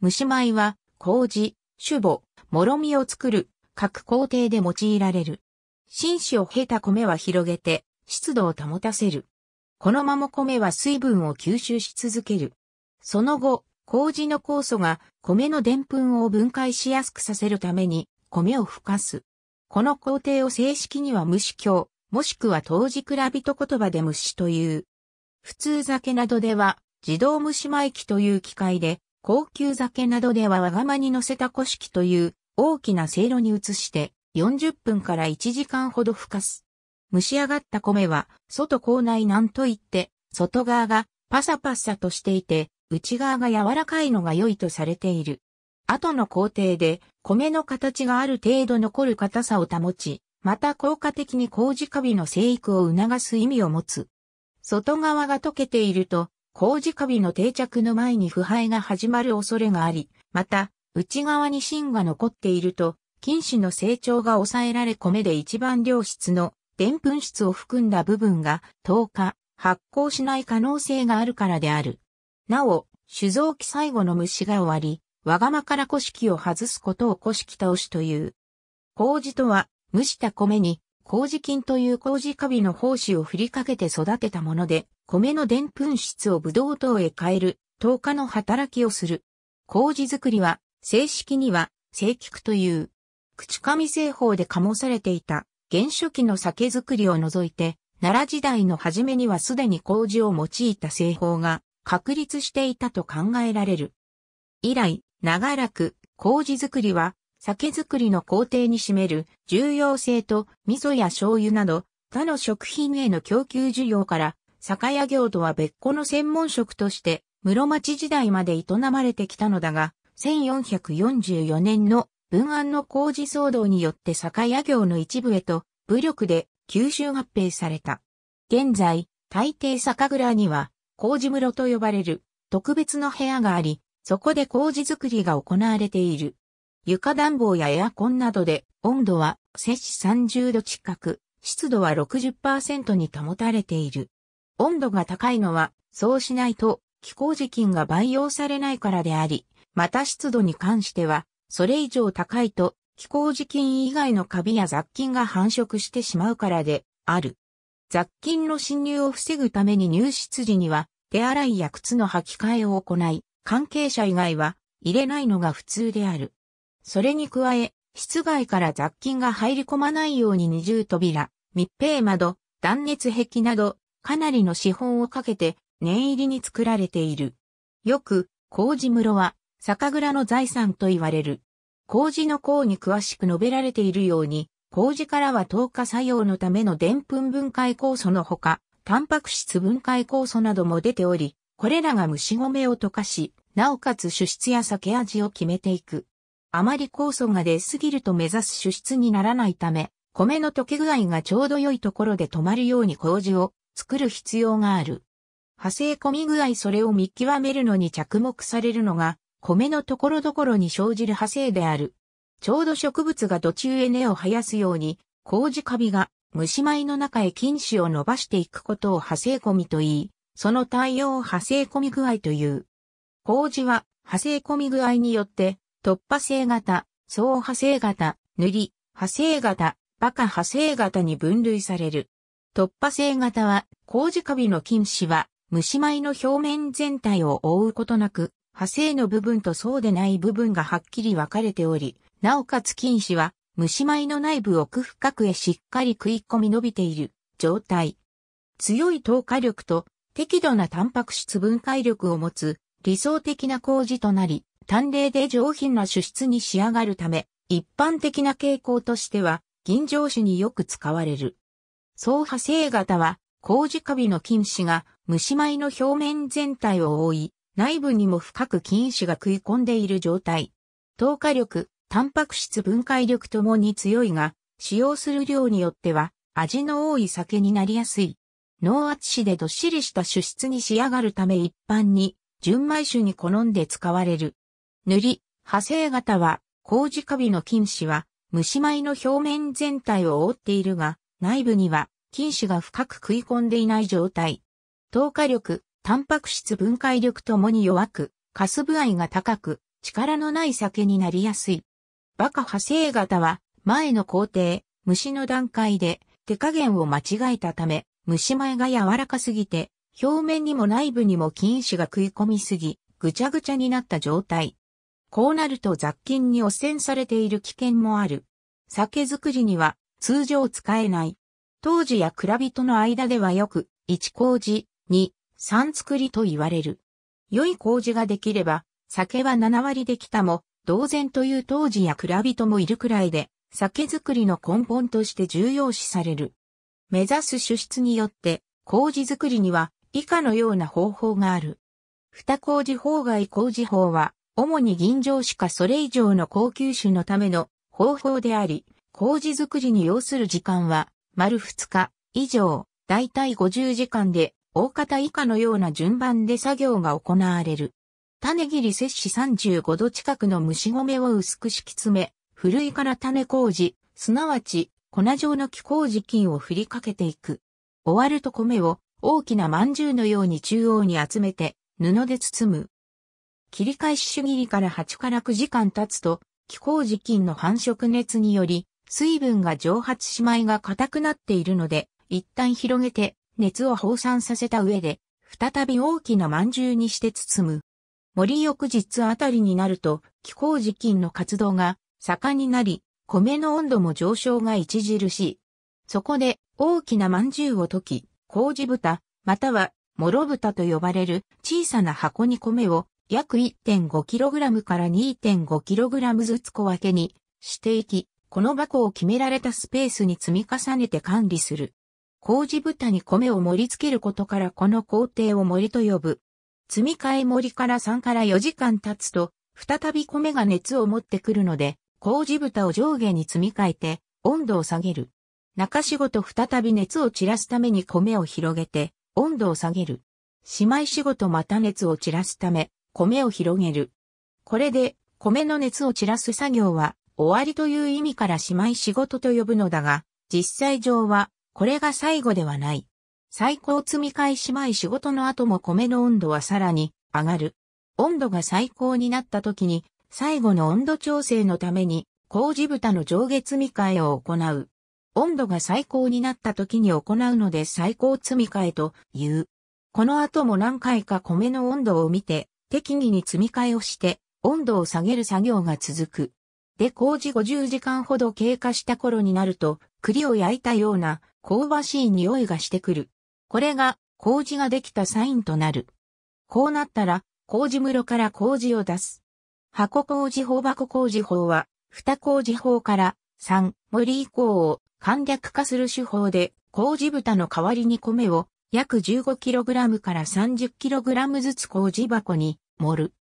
蒸し米は、麹、酒母、もろみを作る、各工程で用いられる。新種を経た米は広げて、湿度を保たせる。このまま米は水分を吸収し続ける。その後、麹の酵素が米のぷんを分解しやすくさせるために米をふかす。この工程を正式には蒸し鏡、もしくは当時比びと言葉で蒸しという。普通酒などでは自動蒸しま機という機械で、高級酒などではがまに乗せた古式という大きなせいろに移して40分から1時間ほどふかす。蒸し上がった米は、外口内なんといって、外側がパサパサとしていて、内側が柔らかいのが良いとされている。後の工程で、米の形がある程度残る硬さを保ち、また効果的に麹カビの生育を促す意味を持つ。外側が溶けていると、麹カビの定着の前に腐敗が始まる恐れがあり、また、内側に芯が残っていると、菌糸の成長が抑えられ米で一番良質の澱粉質を含んだ部分が糖化、発酵しない可能性があるからである。なお、酒造期最後の虫が終わり、わがまから古式を外すことを古式倒しという。麹とは、蒸した米に、麹菌という麹カビの胞子を振りかけて育てたもので、米のでん質をブドウ糖へ変える、糖化の働きをする。麹作りは、正式には、正菊という。口上製法で醸されていた原初期の酒造りを除いて、奈良時代の初めにはすでに麹を用いた製法が確立していたと考えられる。以来、長らく麹造りは酒造りの工程に占める重要性と味噌や醤油など他の食品への供給需要から酒屋業とは別個の専門職として室町時代まで営まれてきたのだが1444年の文案の工事騒動によって酒屋業の一部へと武力で吸収合併された。現在、大抵酒蔵には工事室と呼ばれる特別の部屋があり、そこで工事作りが行われている。床暖房やエアコンなどで温度は摂氏30度近く、湿度は60%に保たれている。温度が高いのは、そうしないと、気候時菌が培養されないからであり、また湿度に関しては、それ以上高いと、気候時菌以外のカビや雑菌が繁殖してしまうからで、ある。雑菌の侵入を防ぐために入室時には、手洗いや靴の履き替えを行い、関係者以外は入れないのが普通である。それに加え、室外から雑菌が入り込まないように二重扉、密閉窓、断熱壁など、かなりの資本をかけて念入りに作られている。よく、工事室は酒蔵の財産と言われる。麹の項に詳しく述べられているように、麹からは糖化作用のためのでんぷん分解酵素のほか、タンパク質分解酵素なども出ており、これらが虫米を溶かし、なおかつ主質や酒味を決めていく。あまり酵素が出すぎると目指す主質にならないため、米の溶け具合がちょうど良いところで止まるように麹を作る必要がある。派生込み具合それを見極めるのに着目されるのが米のところどころに生じる派生である。ちょうど植物が土中へ根を生やすように、麹カビが虫米の中へ菌糸を伸ばしていくことを派生込みと言い、その対応を派生込み具合という。麹は派生込み具合によって、突破性型、総派生型、塗り、派生型、バカ派生型に分類される。突破性型は、麹カビの菌糸は、虫米の表面全体を覆うことなく、派生の部分とそうでない部分がはっきり分かれており、なおかつ菌糸は虫米の内部奥深くへしっかり食い込み伸びている状態。強い透過力と適度なタンパク質分解力を持つ理想的な麹となり、淡麗で上品な種質に仕上がるため、一般的な傾向としては、銀醸酒によく使われる。総派生型は、麹カビの菌糸が虫米の表面全体を覆い、内部にも深く菌糸が食い込んでいる状態。透過力、タンパク質分解力ともに強いが、使用する量によっては味の多い酒になりやすい。脳圧死でどっしりした脂質に仕上がるため一般に純米酒に好んで使われる。塗り、派生型は、麹カビの菌糸は、虫米の表面全体を覆っているが、内部には菌糸が深く食い込んでいない状態。透過力、タンパク質分解力ともに弱く、カス部合が高く、力のない酒になりやすい。バカ派生型は、前の工程、虫の段階で、手加減を間違えたため、虫前が柔らかすぎて、表面にも内部にも菌糸が食い込みすぎ、ぐちゃぐちゃになった状態。こうなると雑菌に汚染されている危険もある。酒造りには通常使えない。当時や蔵人の間ではよく、1麹、2、三作りと言われる。良い麹ができれば、酒は七割できたも、同然という当時や蔵人もいるくらいで、酒造りの根本として重要視される。目指す主質によって、麹作りには以下のような方法がある。二麹法外麹法は、主に銀醸しかそれ以上の高級酒のための方法であり、麹作りに要する時間は、丸二日以上、だいたい50時間で、大方以下のような順番で作業が行われる。種切り摂取35度近くの蒸し米を薄く敷き詰め、ふるいから種麹、すなわち粉状の気麹菌を振りかけていく。終わると米を大きな饅頭のように中央に集めて布で包む。切り返し主切りから8から9時間経つと、気麹菌の繁殖熱により、水分が蒸発しまいが硬くなっているので、一旦広げて熱を放散させた上で、再び大きな饅頭にして包む。森翌日あたりになると、気候時菌の活動が盛んになり、米の温度も上昇が著しい。そこで、大きな饅頭を溶き、麹豚、または、諸豚と呼ばれる小さな箱に米を約 1.5kg から 2.5kg ずつ小分けにしていき、この箱を決められたスペースに積み重ねて管理する。麹豚に米を盛り付けることからこの工程を盛りと呼ぶ。積み替え盛りから3から4時間経つと、再び米が熱を持ってくるので、麹豚を上下に積み替えて、温度を下げる。中仕事再び熱を散らすために米を広げて、温度を下げる。姉妹仕事また熱を散らすため、米を広げる。これで、米の熱を散らす作業は、終わりという意味から姉妹仕事と呼ぶのだが、実際上は、これが最後ではない。最高積み返し前仕事の後も米の温度はさらに上がる。温度が最高になった時に、最後の温度調整のために、麹豚の上下積み替えを行う。温度が最高になった時に行うので最高積み替えという。この後も何回か米の温度を見て、適宜に積み替えをして、温度を下げる作業が続く。で、麹50時間ほど経過した頃になると、栗を焼いたような香ばしい匂いがしてくる。これが麹ができたサインとなる。こうなったら、麹室から麹を出す。箱麹法箱麹法は、二麹法から三森以降を簡略化する手法で、麹豚の代わりに米を約 15kg から 30kg ずつ麹箱に盛る。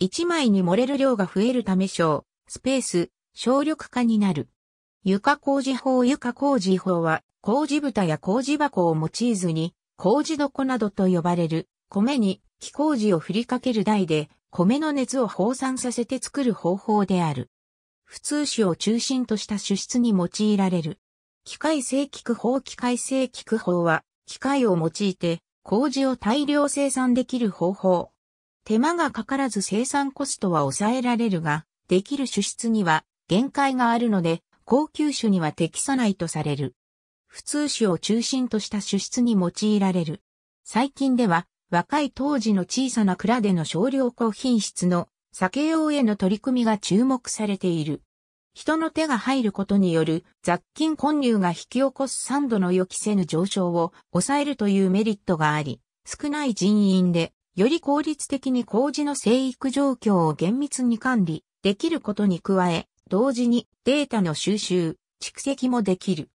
一枚に盛れる量が増えるため小、スペース、省力化になる。床麹法床麹法は麹豚や麹箱を用いずに、麹床などと呼ばれる、米に気麹を振りかける台で、米の熱を放散させて作る方法である。普通種を中心とした種質に用いられる。機械性菊法機械性菊法は、機械を用いて、麹を大量生産できる方法。手間がかからず生産コストは抑えられるが、できる種質には限界があるので、高級種には適さないとされる。普通種を中心とした種質に用いられる。最近では、若い当時の小さな蔵での少量高品質の酒用への取り組みが注目されている。人の手が入ることによる雑菌混入が引き起こす酸度の予期せぬ上昇を抑えるというメリットがあり、少ない人員でより効率的に麹の生育状況を厳密に管理できることに加え、同時にデータの収集、蓄積もできる。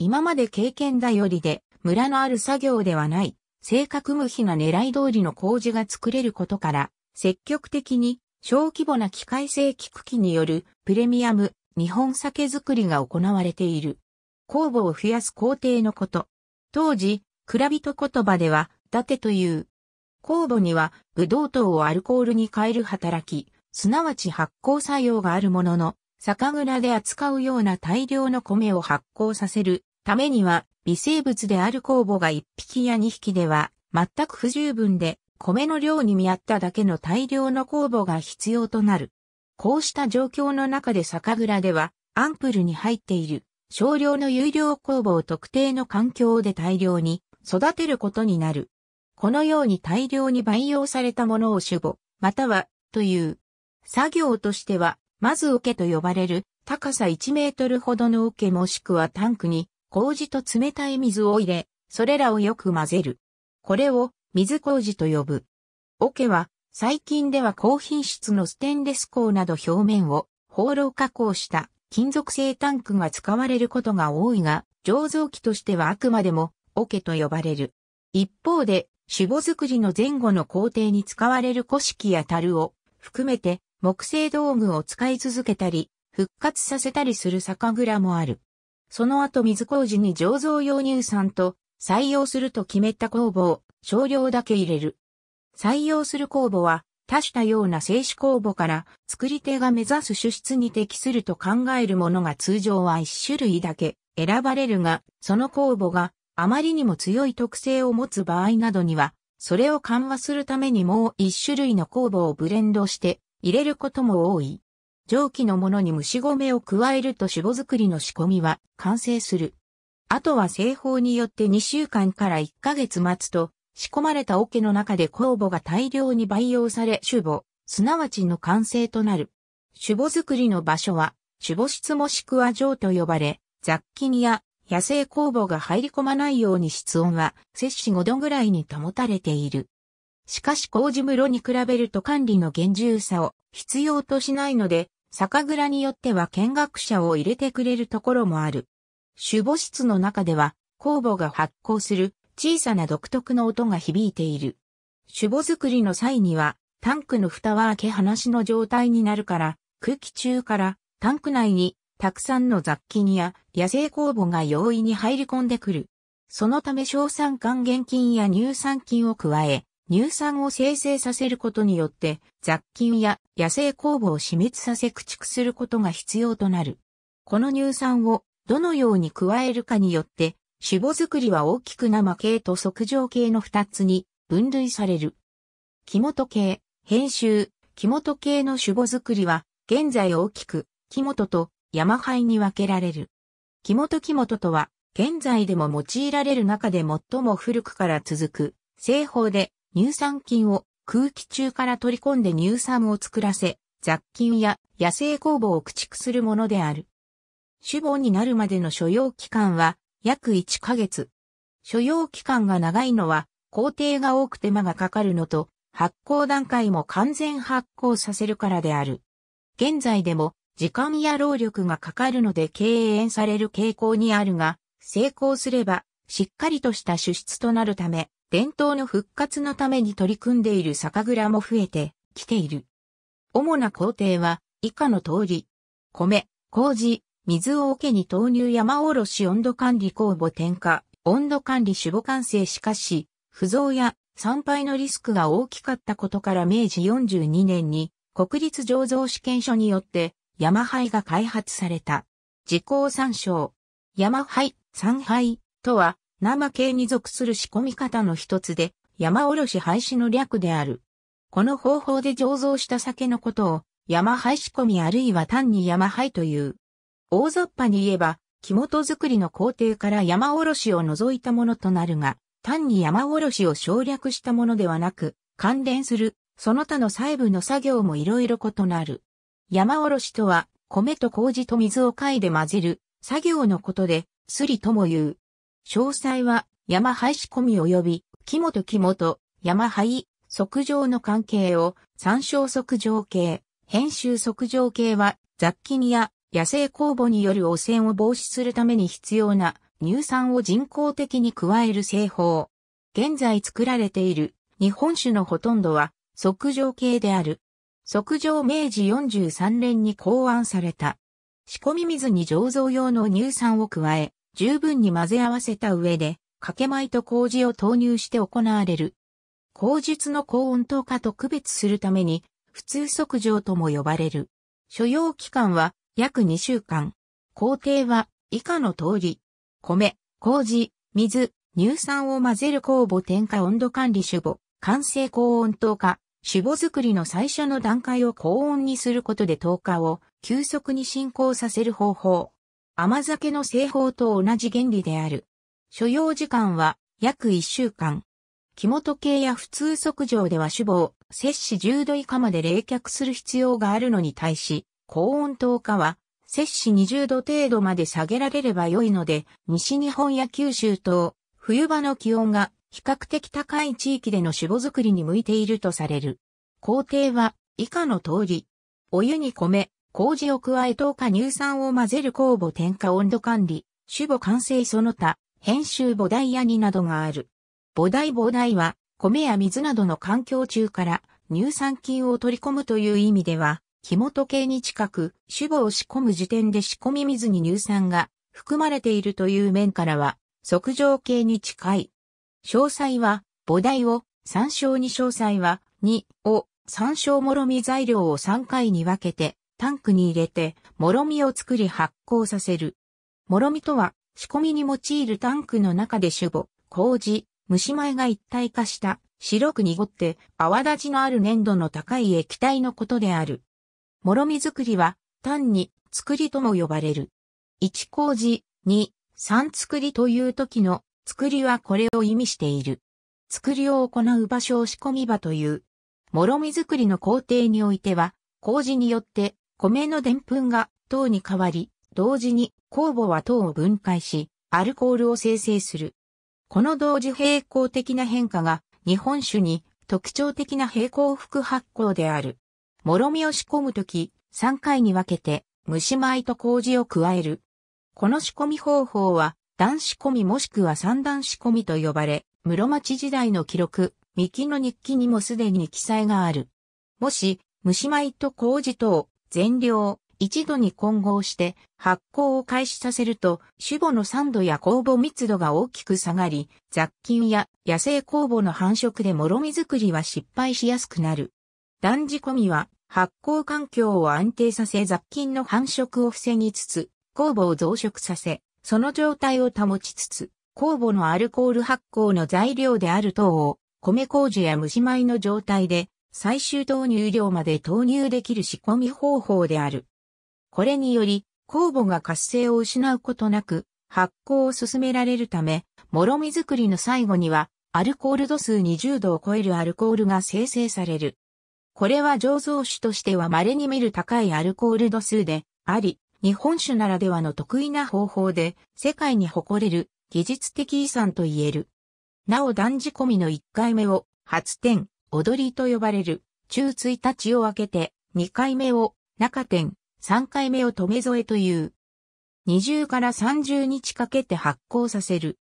今まで経験だよりで、村のある作業ではない、正確無比な狙い通りの麹が作れることから、積極的に小規模な機械性菊機によるプレミアム日本酒作りが行われている。酵母を増やす工程のこと。当時、蔵人言葉では、伊達という。酵母には、ブドウ糖をアルコールに変える働き、すなわち発酵作用があるものの、酒蔵で扱うような大量の米を発酵させるためには、微生物である酵母が1匹や2匹では、全く不十分で、米の量に見合っただけの大量の酵母が必要となる。こうした状況の中で酒蔵では、アンプルに入っている少量の有料酵母を特定の環境で大量に育てることになる。このように大量に培養されたものを主母、または、という。作業としては、まず桶と呼ばれる高さ1メートルほどの桶もしくはタンクに麹と冷たい水を入れ、それらをよく混ぜる。これを水麹と呼ぶ。桶は最近では高品質のステンレス鋼など表面を放浪加工した金属製タンクが使われることが多いが、醸造機としてはあくまでも桶と呼ばれる。一方で、酒母作りの前後の工程に使われる古式や樽を含めて木製道具を使い続けたり、復活させたりする酒蔵もある。その後水工事に醸造用乳酸と採用すると決めた酵母を少量だけ入れる。採用する酵母は多種多様な製紙酵母から作り手が目指す種質に適すると考えるものが通常は1種類だけ選ばれるが、その酵母があまりにも強い特性を持つ場合などには、それを緩和するためにもう1種類の酵母をブレンドして入れることも多い。蒸気のものに蒸し米を加えると酒母作りの仕込みは完成する。あとは製法によって2週間から1ヶ月待つと、仕込まれた桶の中で酵母が大量に培養され酒母、すなわちの完成となる。酒母作りの場所は、酒母室もしくは城と呼ばれ、雑菌や野生酵母が入り込まないように室温は摂氏5度ぐらいに保たれている。しかし麹室に比べると管理の厳重さを必要としないので、酒蔵によっては見学者を入れてくれるところもある。守母室の中では、酵母が発酵する小さな独特の音が響いている。守母作りの際には、タンクの蓋は開け放しの状態になるから、空気中からタンク内にたくさんの雑菌や野生酵母が容易に入り込んでくる。そのため硝酸還元菌や乳酸菌を加え、乳酸を生成させることによって雑菌や野生酵母を死滅させ駆逐することが必要となる。この乳酸をどのように加えるかによって種母作りは大きく生系と即上系の二つに分類される。木本系、編集、木本系の種母作りは現在大きく木本と山灰に分けられる。木本木本とは現在でも用いられる中で最も古くから続く製法で乳酸菌を空気中から取り込んで乳酸を作らせ、雑菌や野生酵母を駆逐するものである。主母になるまでの所要期間は約1ヶ月。所要期間が長いのは工程が多く手間がかかるのと発酵段階も完全発酵させるからである。現在でも時間や労力がかかるので敬遠される傾向にあるが、成功すればしっかりとした主質となるため、伝統の復活のために取り組んでいる酒蔵も増えてきている。主な工程は以下の通り、米、麹、水を桶に投入山おろし温度管理酵母添加、温度管理主母完成しかし、不増や産廃のリスクが大きかったことから明治42年に国立醸造試験所によって山灰が開発された。時効参照。山灰、山灰とは生系に属する仕込み方の一つで、山おろし廃止の略である。この方法で醸造した酒のことを、山廃仕込みあるいは単に山廃という。大雑把に言えば、木元作りの工程から山おろしを除いたものとなるが、単に山おろしを省略したものではなく、関連する、その他の細部の作業もいろいろ異なる。山おろしとは、米と麹と水を貝いで混ぜる、作業のことで、すりとも言う。詳細は、山廃仕込み及び、木本木本、山廃、即上の関係を、参照即上系、編集即上系は、雑菌や野生酵母による汚染を防止するために必要な乳酸を人工的に加える製法。現在作られている日本酒のほとんどは即上系である。即上明治43年に考案された。仕込み水に醸造用の乳酸を加え、十分に混ぜ合わせた上で、かけ米と麹を投入して行われる。口述の高温糖化と区別するために、普通測定とも呼ばれる。所要期間は約2週間。工程は以下の通り。米、麹、水、乳酸を混ぜる酵母添加温度管理主母、完成高温糖化、主母作りの最初の段階を高温にすることで糖化を急速に進行させる方法。甘酒の製法と同じ原理である。所要時間は約1週間。木本系や普通測定では脂肪、摂氏10度以下まで冷却する必要があるのに対し、高温糖化は、摂氏20度程度まで下げられれば良いので、西日本や九州等、冬場の気温が比較的高い地域での脂肪作りに向いているとされる。工程は以下の通り。お湯に米、麹を加え糖化乳酸を混ぜる酵母添加温度管理、種母完成その他、編集母大ヤニなどがある。母大母大は、米や水などの環境中から乳酸菌を取り込むという意味では、木元系に近く、種母を仕込む時点で仕込み水に乳酸が含まれているという面からは、即上系に近い。詳細は、母題を、参照に詳細は、2を、参照もろみ材料を3回に分けて、タンクに入れて、もろみを作り発酵させる。もろみとは、仕込みに用いるタンクの中で主母、麹、蒸米が一体化した、白く濁って泡立ちのある粘度の高い液体のことである。もろみ作りは、単に、作りとも呼ばれる。一麹、二、三作りという時の、作りはこれを意味している。作りを行う場所を仕込み場という。もろみ作りの工程においては、麹によって米の澱粉が糖に変わり、同時に酵母は糖を分解し、アルコールを生成する。この同時並行的な変化が日本酒に特徴的な平行副発酵である。もろみを仕込むとき、3回に分けて蒸し米と麹を加える。この仕込み方法は、段仕込みもしくは三段仕込みと呼ばれ、室町時代の記録、三木の日記にもすでに記載がある。もし、蒸し米と麹等、全量、一度に混合して発酵を開始させると、種母の酸度や酵母密度が大きく下がり、雑菌や野生酵母の繁殖でもろみ作りは失敗しやすくなる。断じ込みは発酵環境を安定させ雑菌の繁殖を防ぎつつ、酵母を増殖させ、その状態を保ちつつ、酵母のアルコール発酵の材料である糖を、米麹や蒸し米の状態で最終投入量まで投入できる仕込み方法である。これにより、酵母が活性を失うことなく、発酵を進められるため、もろみ作りの最後には、アルコール度数20度を超えるアルコールが生成される。これは醸造酒としては稀に見る高いアルコール度数であり、日本酒ならではの得意な方法で、世界に誇れる技術的遺産と言える。なお断じ込みの1回目を、発展。踊りと呼ばれる、中1日を分けて、2回目を中点、3回目を止め添えという。20から30日かけて発酵させる。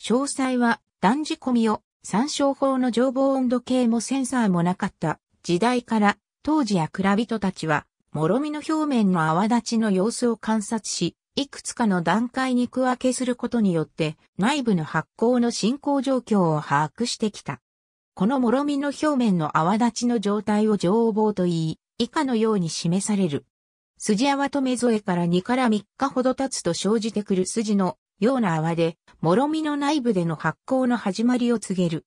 詳細は断じ込みを参照法の情報温度計もセンサーもなかった時代から当時や蔵人たちは諸見の表面の泡立ちの様子を観察し、いくつかの段階に区分けすることによって内部の発酵の進行状況を把握してきた。このもろみの表面の泡立ちの状態を常房と言い、以下のように示される。筋泡と目添えから2から3日ほど経つと生じてくる筋のような泡で、もろみの内部での発酵の始まりを告げる。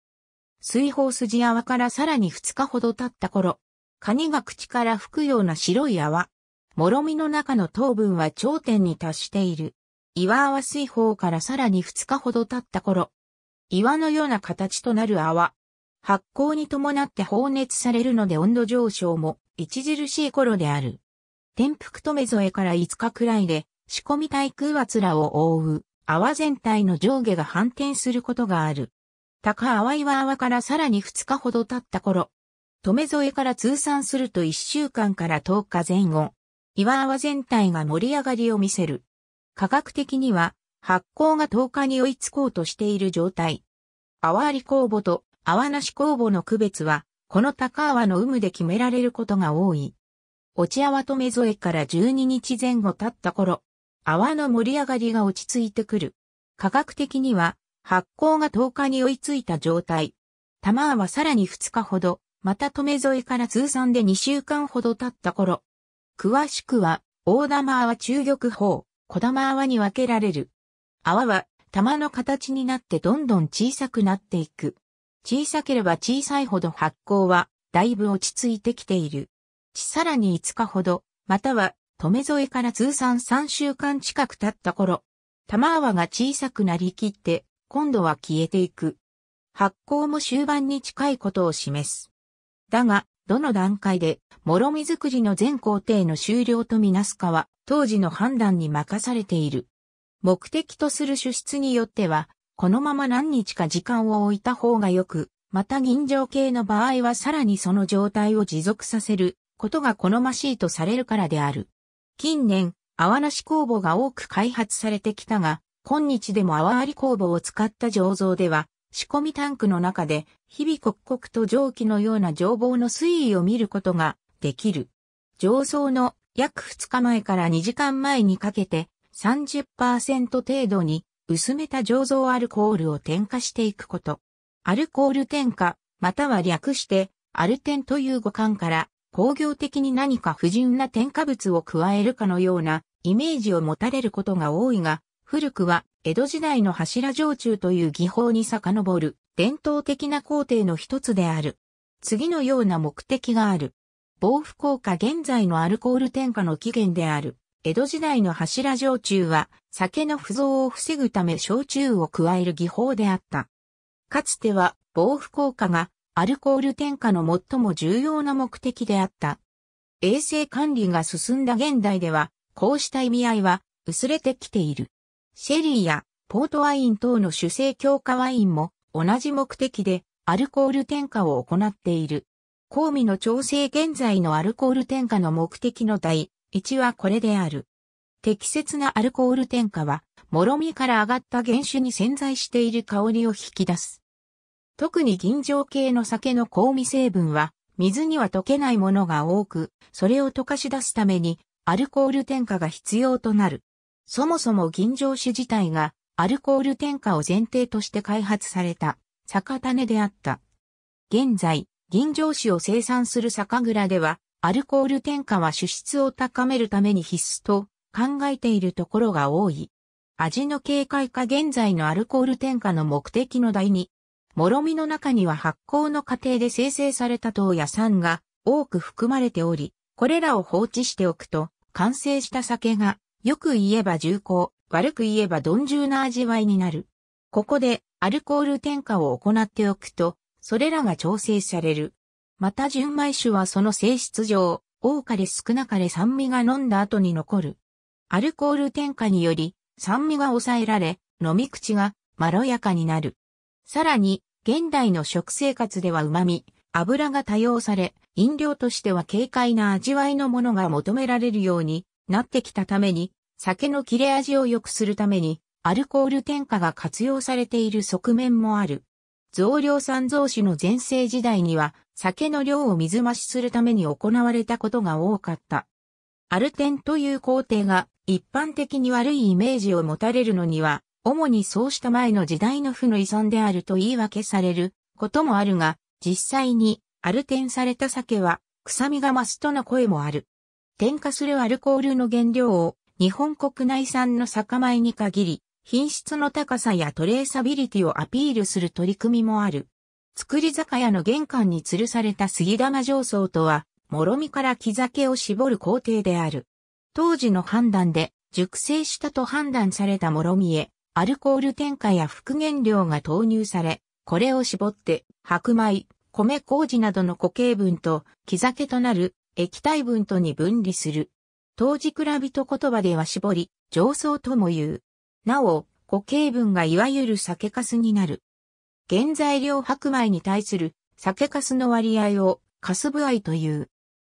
水泡筋泡からさらに2日ほど経った頃、カニが口から吹くような白い泡。もろみの中の糖分は頂点に達している。岩泡水泡からさらに2日ほど経った頃、岩のような形となる泡。発酵に伴って放熱されるので温度上昇も著しい頃である。天覆止め添えから5日くらいで仕込み対空圧らを覆う泡全体の上下が反転することがある。高泡岩泡からさらに2日ほど経った頃、止め添えから通算すると1週間から10日前後、岩泡全体が盛り上がりを見せる。科学的には発酵が10日に追いつこうとしている状態。泡あり酵母と泡なし酵母の区別は、この高泡の有無で決められることが多い。落ち泡と目添えから12日前後経った頃、泡の盛り上がりが落ち着いてくる。科学的には、発酵が10日に追いついた状態。玉はさらに2日ほど、また止め添えから通算で2週間ほど経った頃。詳しくは、大玉泡中玉砲、小玉泡に分けられる。泡は玉の形になってどんどん小さくなっていく。小さければ小さいほど発酵はだいぶ落ち着いてきている。さらに5日ほど、または留添から通算3週間近く経った頃、玉泡が小さくなりきって、今度は消えていく。発酵も終盤に近いことを示す。だが、どの段階で、諸見作りの全工程の終了とみなすかは、当時の判断に任されている。目的とする主出によっては、このまま何日か時間を置いた方がよく、また銀条系の場合はさらにその状態を持続させることが好ましいとされるからである。近年、泡なし工房が多く開発されてきたが、今日でも泡あり工房を使った醸造では、仕込みタンクの中で日々刻々と蒸気のような醸房の推移を見ることができる。醸造の約2日前から2時間前にかけて30%程度に薄めた醸造アルコールを添加していくこと。アルコール添加、または略して、アルテンという語感から、工業的に何か不純な添加物を加えるかのようなイメージを持たれることが多いが、古くは江戸時代の柱焼酎という技法に遡る伝統的な工程の一つである。次のような目的がある。防腐効果現在のアルコール添加の起源である。江戸時代の柱焼酎は、酒の不増を防ぐため焼酎を加える技法であった。かつては、防腐効果が、アルコール添加の最も重要な目的であった。衛生管理が進んだ現代では、こうした意味合いは、薄れてきている。シェリーや、ポートワイン等の主成強化ワインも、同じ目的で、アルコール添加を行っている。香味の調整現在のアルコール添加の目的の代、1はこれである。適切なアルコール添加は、もろみから上がった原酒に潜在している香りを引き出す。特に銀醸系の酒の香味成分は、水には溶けないものが多く、それを溶かし出すために、アルコール添加が必要となる。そもそも銀醸酒自体が、アルコール添加を前提として開発された、酒種であった。現在、銀醸酒を生産する酒蔵では、アルコール添加は脂質を高めるために必須と考えているところが多い。味の軽快化現在のアルコール添加の目的の第二。もろみの中には発酵の過程で生成された糖や酸が多く含まれており、これらを放置しておくと、完成した酒が、よく言えば重厚、悪く言えば鈍重な味わいになる。ここで、アルコール添加を行っておくと、それらが調整される。また純米酒はその性質上、多かれ少なかれ酸味が飲んだ後に残る。アルコール添加により、酸味が抑えられ、飲み口がまろやかになる。さらに、現代の食生活では旨味、油が多用され、飲料としては軽快な味わいのものが求められるようになってきたために、酒の切れ味を良くするために、アルコール添加が活用されている側面もある。増量産増酒の前世時代には、酒の量を水増しするために行われたことが多かった。アルテンという工程が一般的に悪いイメージを持たれるのには、主にそうした前の時代の負の遺存であると言い訳されることもあるが、実際にアルテンされた酒は臭みが増すとの声もある。添加するアルコールの原料を日本国内産の酒米に限り、品質の高さやトレーサビリティをアピールする取り組みもある。造り酒屋の玄関に吊るされた杉玉上層とは、もろみから木酒を絞る工程である。当時の判断で、熟成したと判断されたもろみへ、アルコール添加や復元料が投入され、これを絞って、白米、米麹などの固形分と、木酒となる液体分とに分離する。当時比べと言葉では絞り、上層とも言う。なお、固形分がいわゆる酒粕になる。原材料白米に対する酒粕の割合を粕部合という。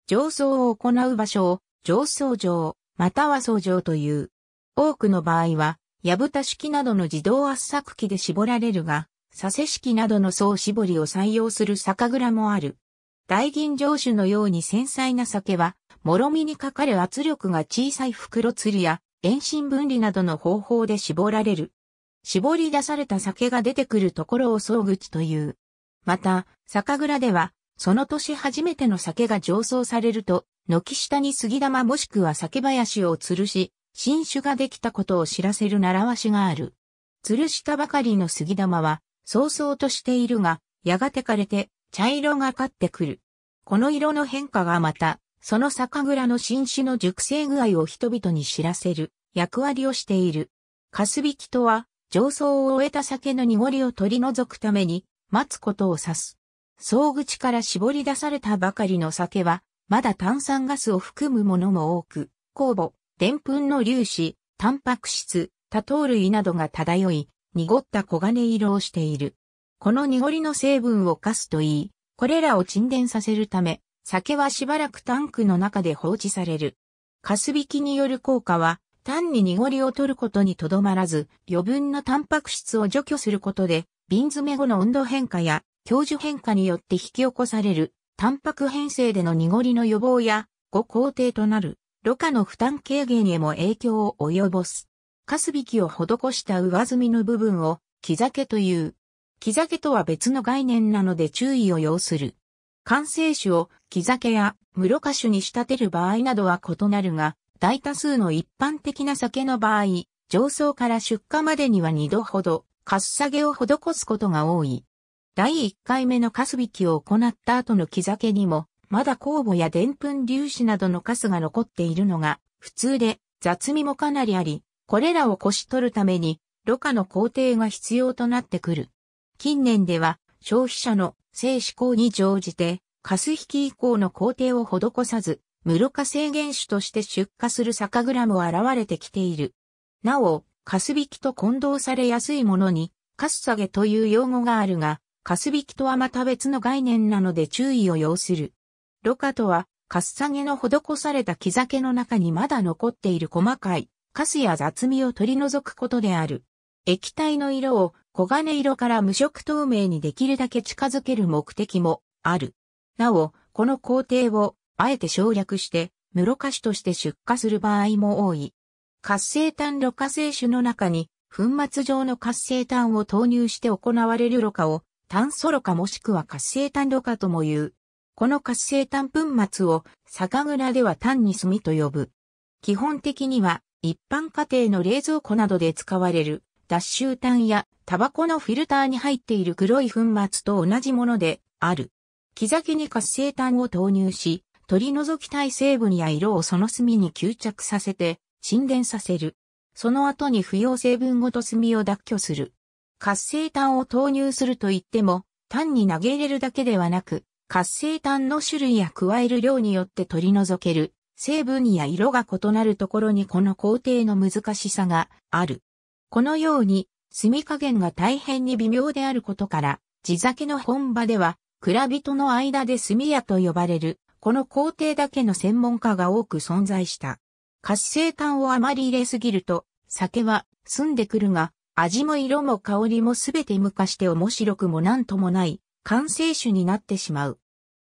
上層を行う場所を上層場、または層場という。多くの場合は、やぶた式などの自動圧搾機で絞られるが、佐世式などの層絞りを採用する酒蔵もある。大吟醸酒のように繊細な酒は、もろみにかかる圧力が小さい袋釣りや遠心分離などの方法で絞られる。絞り出された酒が出てくるところを総口という。また、酒蔵では、その年初めての酒が醸造されると、軒下に杉玉もしくは酒林を吊るし、新酒ができたことを知らせる習わしがある。吊るしたばかりの杉玉は、早々としているが、やがて枯れて、茶色がかってくる。この色の変化がまた、その酒蔵の新酒の熟成具合を人々に知らせる役割をしている。かすびきとは、上層を終えた酒の濁りを取り除くために、待つことを指す。総口から絞り出されたばかりの酒は、まだ炭酸ガスを含むものも多く、酵母、澱粉の粒子、タンパク質、多糖類などが漂い、濁った黄金色をしている。この濁りの成分をカスといい、これらを沈殿させるため、酒はしばらくタンクの中で放置される。カス引きによる効果は、単に濁りを取ることにとどまらず、余分なタンパク質を除去することで、瓶詰め後の温度変化や、教授変化によって引き起こされる、タンパク変性での濁りの予防や、ご工程となる、ろ過の負担軽減へも影響を及ぼす。カス引きを施した上積みの部分を、木酒という。木酒とは別の概念なので注意を要する。完成酒を木酒や室菓酒に仕立てる場合などは異なるが、大多数の一般的な酒の場合、上層から出荷までには2度ほど、かす下げを施すことが多い。第1回目のカス引きを行った後の木酒にも、まだ酵母やでんぷん粒子などのカスが残っているのが、普通で雑味もかなりあり、これらをこし取るために、ろ過の工程が必要となってくる。近年では、消費者の性思考に乗じて、カス引き以降の工程を施さず、室化制限種として出荷する酒蔵も現れてきている。なお、カス引きと混同されやすいものに、カス下げという用語があるが、カス引きとはまた別の概念なので注意を要する。ろ過とは、カス下げの施された木酒の中にまだ残っている細かい、カスや雑味を取り除くことである。液体の色を黄金色から無色透明にできるだけ近づける目的もある。なお、この工程をあえて省略して、室菓子として出荷する場合も多い。活性炭ろ過成種の中に、粉末状の活性炭を投入して行われるろ過を、炭素ろ過もしくは活性炭ろ過とも言う。この活性炭粉末を酒蔵では炭に炭と呼ぶ。基本的には一般家庭の冷蔵庫などで使われる脱臭炭やタバコのフィルターに入っている黒い粉末と同じものである。木酒に活性炭を投入し、取り除きたい成分や色をその炭に吸着させて沈殿させる。その後に不要成分ごと炭を脱去する。活性炭を投入すると言っても、単に投げ入れるだけではなく、活性炭の種類や加える量によって取り除ける成分や色が異なるところにこの工程の難しさがある。このように、炭加減が大変に微妙であることから、地酒の本場では、蔵人の間で炭屋と呼ばれるこの工程だけの専門家が多く存在した。活性炭をあまり入れすぎると、酒は澄んでくるが、味も色も香りもすべて無化して面白くもなんともない、完成酒になってしまう。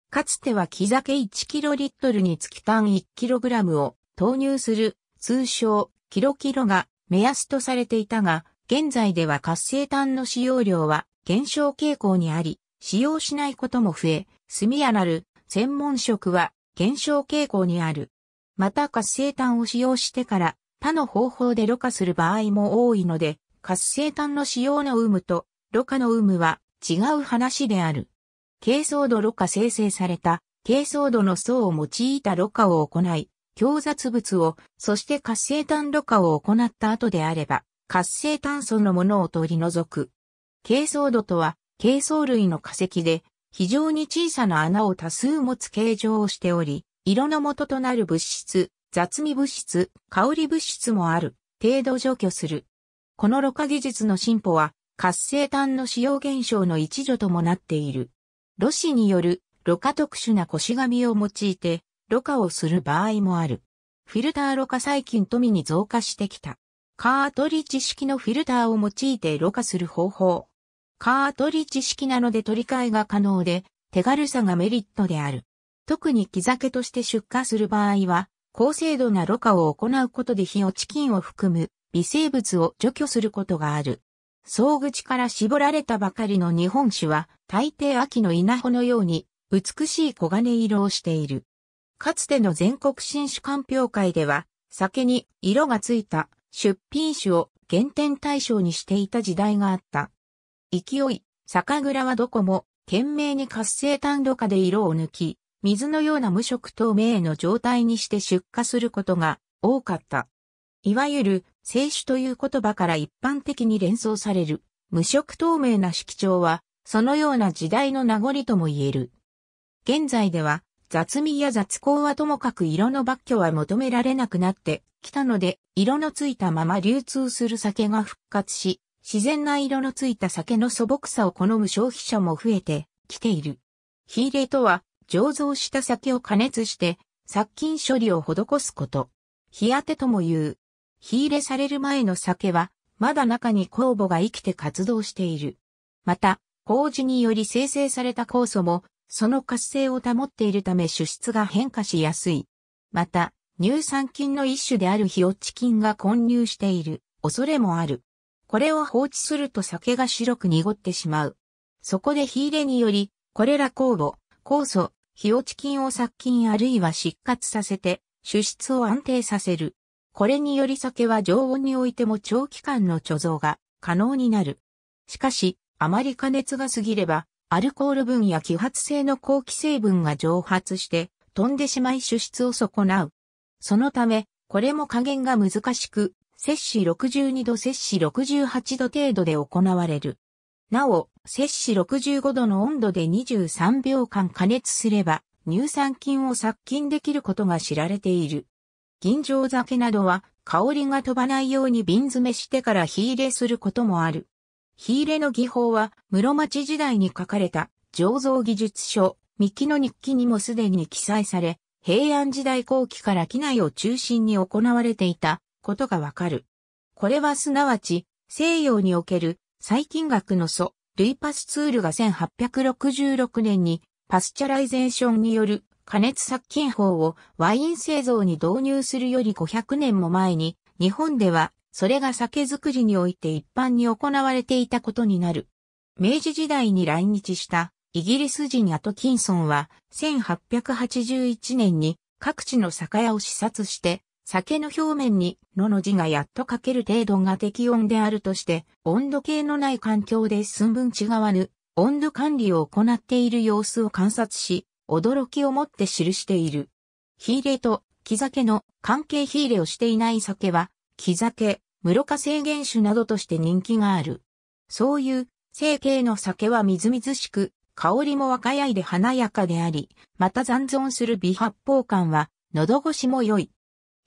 かつては木酒1キロリットルにつき炭 1kg を投入する、通称、キロキロが目安とされていたが、現在では活性炭の使用量は減少傾向にあり、使用しないことも増え、炭やなる専門職は減少傾向にある。また活性炭を使用してから他の方法でろ過する場合も多いので、活性炭の使用の有無とろ過の有無は違う話である。軽層度ろ過生成された軽層度の層を用いたろ過を行い、強雑物を、そして活性炭ろ過を行った後であれば、活性炭素のものを取り除く。軽層度とは、軽層類の化石で、非常に小さな穴を多数持つ形状をしており、色の元となる物質、雑味物質、香り物質もある程度除去する。このろ過技術の進歩は活性炭の使用減少の一助ともなっている。炉子によるろ過特殊な腰紙を用いてろ過をする場合もある。フィルターろ過細菌富に増加してきた。カートリッジ式のフィルターを用いてろ過する方法。カートリッジ式なので取り替えが可能で、手軽さがメリットである。特に木酒として出荷する場合は、高精度なろ過を行うことで火をチキンを含む微生物を除去することがある。総口から絞られたばかりの日本酒は、大抵秋の稲穂のように、美しい黄金色をしている。かつての全国新酒鑑評会では、酒に色がついた出品酒を原点対象にしていた時代があった。勢い、酒蔵はどこも、懸命に活性炭土化で色を抜き、水のような無色透明の状態にして出荷することが多かった。いわゆる、清酒という言葉から一般的に連想される、無色透明な色調は、そのような時代の名残とも言える。現在では、雑味や雑光はともかく色の抜去は求められなくなってきたので、色のついたまま流通する酒が復活し、自然な色のついた酒の素朴さを好む消費者も増えてきている。火入れとは、醸造した酒を加熱して、殺菌処理を施すこと。火当てとも言う。火入れされる前の酒は、まだ中に酵母が生きて活動している。また、麹により生成された酵素も、その活性を保っているため主質が変化しやすい。また、乳酸菌の一種であるヒオチ菌が混入している恐れもある。これを放置すると酒が白く濁ってしまう。そこで火入れにより、これら酵母、酵素、火落ち菌を殺菌あるいは失活させて、主質を安定させる。これにより酒は常温においても長期間の貯蔵が可能になる。しかし、あまり加熱が過ぎれば、アルコール分や揮発性の後期成分が蒸発して、飛んでしまい主質を損なう。そのため、これも加減が難しく、摂氏62度摂氏68度程度で行われる。なお、摂氏65度の温度で23秒間加熱すれば、乳酸菌を殺菌できることが知られている。銀醸酒などは、香りが飛ばないように瓶詰めしてから火入れすることもある。火入れの技法は、室町時代に書かれた、醸造技術書、三木の日記にもすでに記載され、平安時代後期から機内を中心に行われていたことがわかる。これはすなわち、西洋における細菌学の祖、ルイパスツールが1866年にパスチャライゼーションによる加熱殺菌法をワイン製造に導入するより500年も前に、日本ではそれが酒造りにおいて一般に行われていたことになる。明治時代に来日したイギリス人アトキンソンは1881年に各地の酒屋を視察して酒の表面に、のの字がやっと書ける程度が適温であるとして、温度計のない環境で寸分違わぬ、温度管理を行っている様子を観察し、驚きをもって記している。火入れと、木酒の関係火入れをしていない酒は、木酒、室化制限酒などとして人気がある。そういう、成形の酒はみずみずしく、香りも若やいで華やかであり、また残存する美発泡感は、喉越しも良い。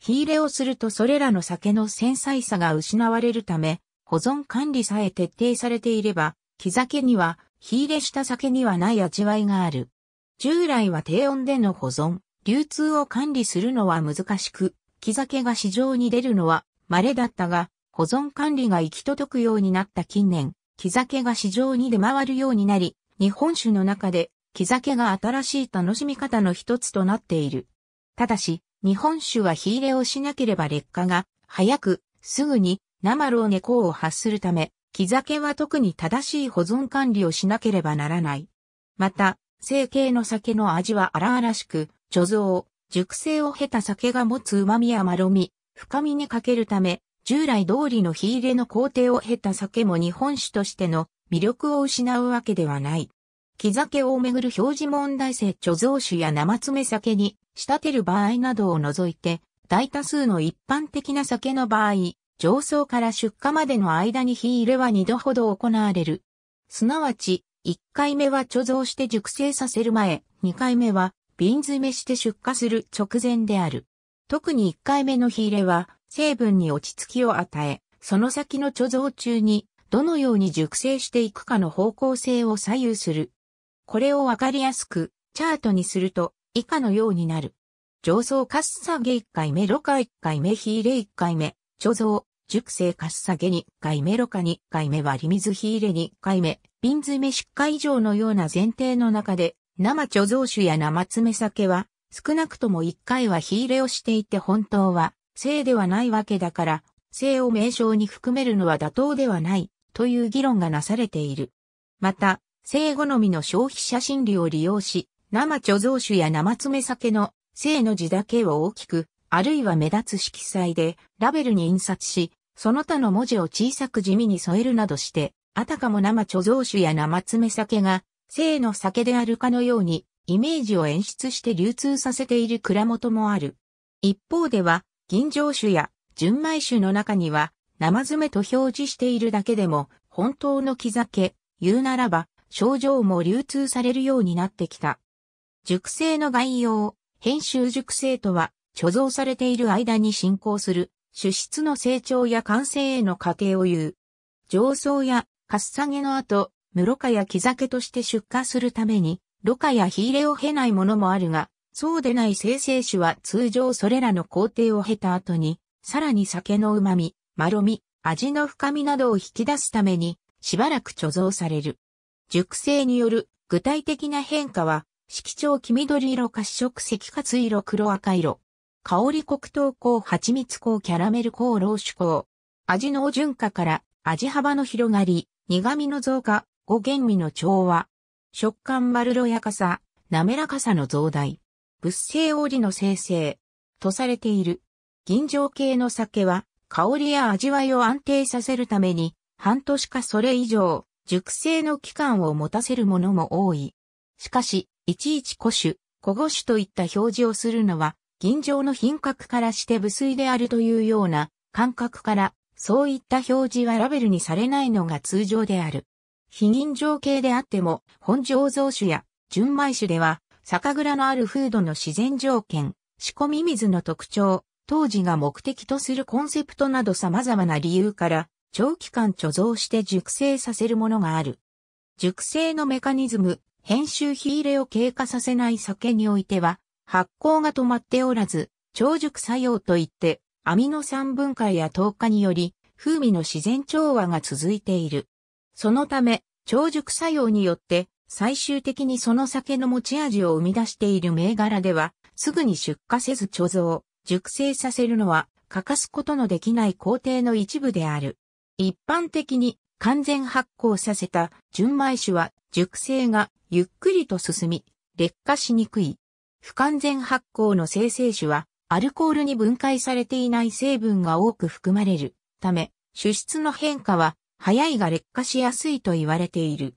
火入れをするとそれらの酒の繊細さが失われるため、保存管理さえ徹底されていれば、木酒には、火入れした酒にはない味わいがある。従来は低温での保存、流通を管理するのは難しく、木酒が市場に出るのは稀だったが、保存管理が行き届くようになった近年、木酒が市場に出回るようになり、日本酒の中で木酒が新しい楽しみ方の一つとなっている。ただし、日本酒は火入れをしなければ劣化が早く、すぐに生老猫を発するため、木酒は特に正しい保存管理をしなければならない。また、成形の酒の味は荒々しく、貯蔵、熟成を経た酒が持つ旨味やまろみ、深みに欠けるため、従来通りの火入れの工程を経た酒も日本酒としての魅力を失うわけではない。木酒をめぐる表示問題性貯蔵酒や生詰酒に仕立てる場合などを除いて、大多数の一般的な酒の場合、上層から出荷までの間に火入れは2度ほど行われる。すなわち、1回目は貯蔵して熟成させる前、2回目は瓶詰めして出荷する直前である。特に1回目の火入れは成分に落ち着きを与え、その先の貯蔵中にどのように熟成していくかの方向性を左右する。これをわかりやすくチャートにすると以下のようになる。上層かっさげ1回目、ろ過1回目、ヒーレ1回目、貯蔵、熟成かっさげ2回目、ろ過2回目、割り水ヒーレ2回目、瓶詰め出荷以上のような前提の中で、生貯蔵酒や生詰め酒は、少なくとも1回は火入れをしていて本当は、性ではないわけだから、性を名称に含めるのは妥当ではない、という議論がなされている。また、性好みの消費者心理を利用し、生貯蔵酒や生詰酒の性の字だけを大きく、あるいは目立つ色彩でラベルに印刷し、その他の文字を小さく地味に添えるなどして、あたかも生貯蔵酒や生詰酒が、性の酒であるかのように、イメージを演出して流通させている蔵元もある。一方では、吟醸酒や純米酒の中には、生詰と表示しているだけでも、本当の木酒、言うならば、症状も流通されるようになってきた。熟成の概要、編集熟成とは、貯蔵されている間に進行する、種質の成長や完成への過程を言う。上層や、かっさげの後、室貨や木酒として出荷するために、ろ過や火入れを経ないものもあるが、そうでない生成種は通常それらの工程を経た後に、さらに酒の旨味、まろみ、味の深みなどを引き出すために、しばらく貯蔵される。熟成による具体的な変化は、色調黄緑色褐色赤褐色黒赤色。香り黒糖香蜂蜜香キャラメル香ロ酒香。味の純化から味幅の広がり、苦味の増加、語源味の調和。食感まろやかさ、滑らかさの増大。物性織の生成。とされている。銀醸系の酒は、香りや味わいを安定させるために、半年かそれ以上、熟成の期間を持たせるものも多い。しかし、いちいち古種、古語種といった表示をするのは、銀醸の品格からして無粋であるというような感覚から、そういった表示はラベルにされないのが通常である。非銀醸系であっても、本醸造酒や純米酒では、酒蔵のある風土の自然条件、仕込み水の特徴、当時が目的とするコンセプトなど様々な理由から、長期間貯蔵して熟成させるものがある。熟成のメカニズム、編集火入れを経過させない酒においては、発酵が止まっておらず、長熟作用といって、アミノ酸分解や糖化により、風味の自然調和が続いている。そのため、長熟作用によって、最終的にその酒の持ち味を生み出している銘柄では、すぐに出荷せず貯蔵、熟成させるのは欠かすことのできない工程の一部である。一般的に完全発酵させた純米酒は熟成がゆっくりと進み、劣化しにくい。不完全発酵の生成酒はアルコールに分解されていない成分が多く含まれるため、酒質の変化は早いが劣化しやすいと言われている。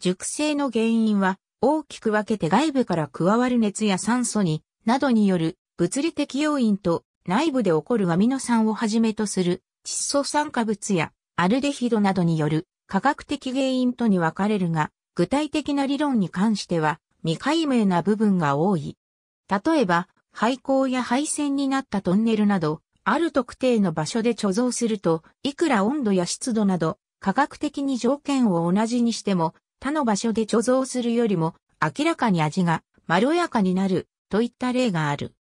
熟成の原因は大きく分けて外部から加わる熱や酸素に、などによる物理的要因と内部で起こるアミノ酸をはじめとする窒素酸化物やアルデヒドなどによる科学的原因とに分かれるが、具体的な理論に関しては未解明な部分が多い。例えば、廃校や廃線になったトンネルなど、ある特定の場所で貯蔵すると、いくら温度や湿度など、科学的に条件を同じにしても、他の場所で貯蔵するよりも、明らかに味がまろやかになる、といった例がある。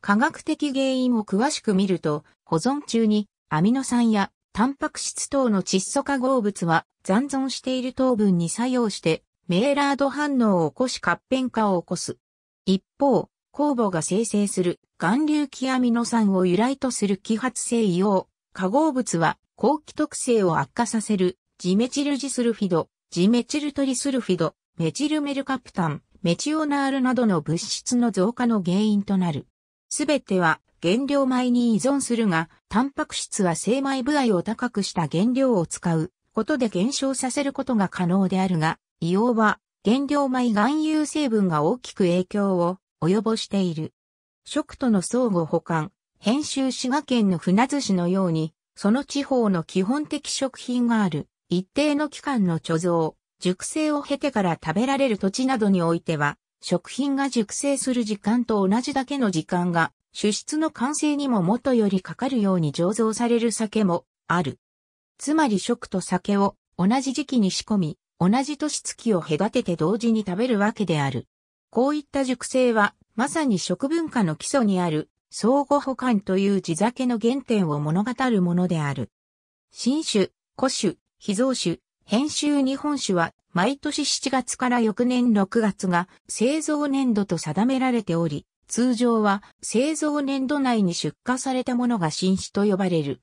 科学的原因を詳しく見ると、保存中にアミノ酸やタンパク質等の窒素化合物は残存している糖分に作用して、メーラード反応を起こし活変化を起こす。一方、酵母が生成する含硫基アミノ酸を由来とする揮発性硫黄化合物は後期特性を悪化させるジメチルジスルフィド、ジメチルトリスルフィド、メチルメルカプタン、メチオナールなどの物質の増加の原因となる。すべては原料米に依存するが、タンパク質は精米部合を高くした原料を使うことで減少させることが可能であるが、硫黄は原料米含有成分が大きく影響を及ぼしている。食との相互補完、編集滋賀県の船寿司のように、その地方の基本的食品がある、一定の期間の貯蔵、熟成を経てから食べられる土地などにおいては、食品が熟成する時間と同じだけの時間が主質の完成にも元よりかかるように醸造される酒もある。つまり食と酒を同じ時期に仕込み、同じ年月を隔てて同時に食べるわけである。こういった熟成は、まさに食文化の基礎にある、相互補完という地酒の原点を物語るものである。新酒、古酒、秘蔵酒、編集日本酒は、毎年7月から翌年6月が製造年度と定められており、通常は製造年度内に出荷されたものが新種と呼ばれる。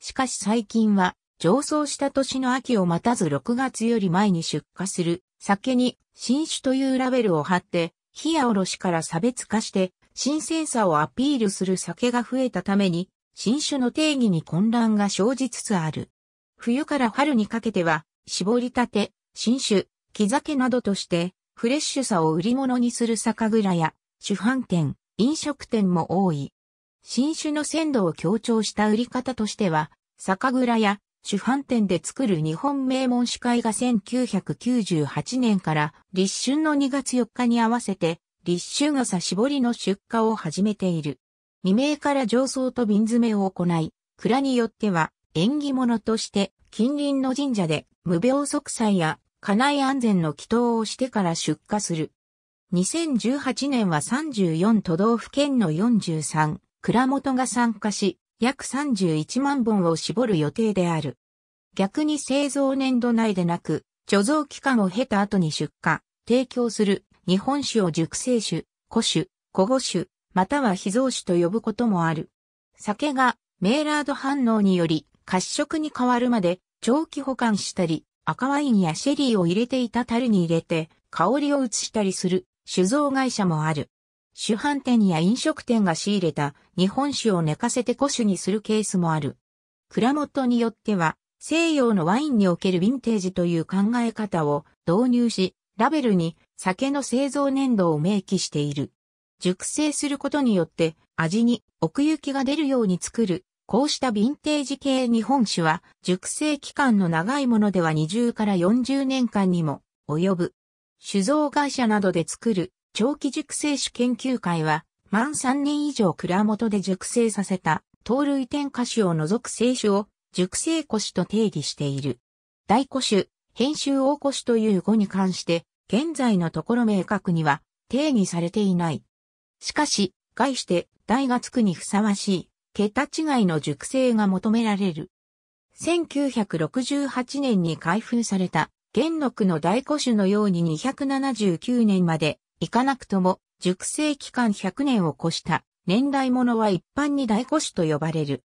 しかし最近は上層した年の秋を待たず6月より前に出荷する酒に新種というラベルを貼って、火やおろしから差別化して新鮮さをアピールする酒が増えたために新種の定義に混乱が生じつつある。冬から春にかけては絞りたて、新種、木酒などとしてフレッシュさを売り物にする酒蔵や主販店、飲食店も多い。新酒の鮮度を強調した売り方としては、酒蔵や主販店で作る日本名門酒会が1998年から立春の2月4日に合わせて立春朝絞りの出荷を始めている。未明から上層と瓶詰めを行い、蔵によっては縁起物として近隣の神社で無病息災や家内安全の祈祷をしてから出荷する。2018年は34都道府県の43、蔵元が参加し、約31万本を絞る予定である。逆に製造年度内でなく、貯蔵期間を経た後に出荷、提供する日本酒を熟成酒、古酒、古語酒、または秘蔵酒と呼ぶこともある。酒がメーラード反応により褐色に変わるまで長期保管したり、赤ワインやシェリーを入れていた樽に入れて香りを移したりする酒造会社もある。酒販店や飲食店が仕入れた日本酒を寝かせて古酒にするケースもある。蔵元によっては、西洋のワインにおけるヴィンテージという考え方を導入し、ラベルに酒の製造年度を明記している。熟成することによって味に奥行きが出るように作る。こうしたヴィンテージ系日本酒は熟成期間の長いものでは20から40年間にも及ぶ。酒造会社などで作る長期熟成酒研究会は、満3年以上蔵元で熟成させた、糖類添加酒を除く清酒を熟成古酒と定義している。大古酒、編集大古酒という語に関して、現在のところ明確には定義されていない。しかし、概して大がつくにふさわしい、桁違いの熟成が求められる。1968年に開封された元禄の大古種のように279年まで、いかなくとも、熟成期間100年を越した年代物は一般に大古種と呼ばれる。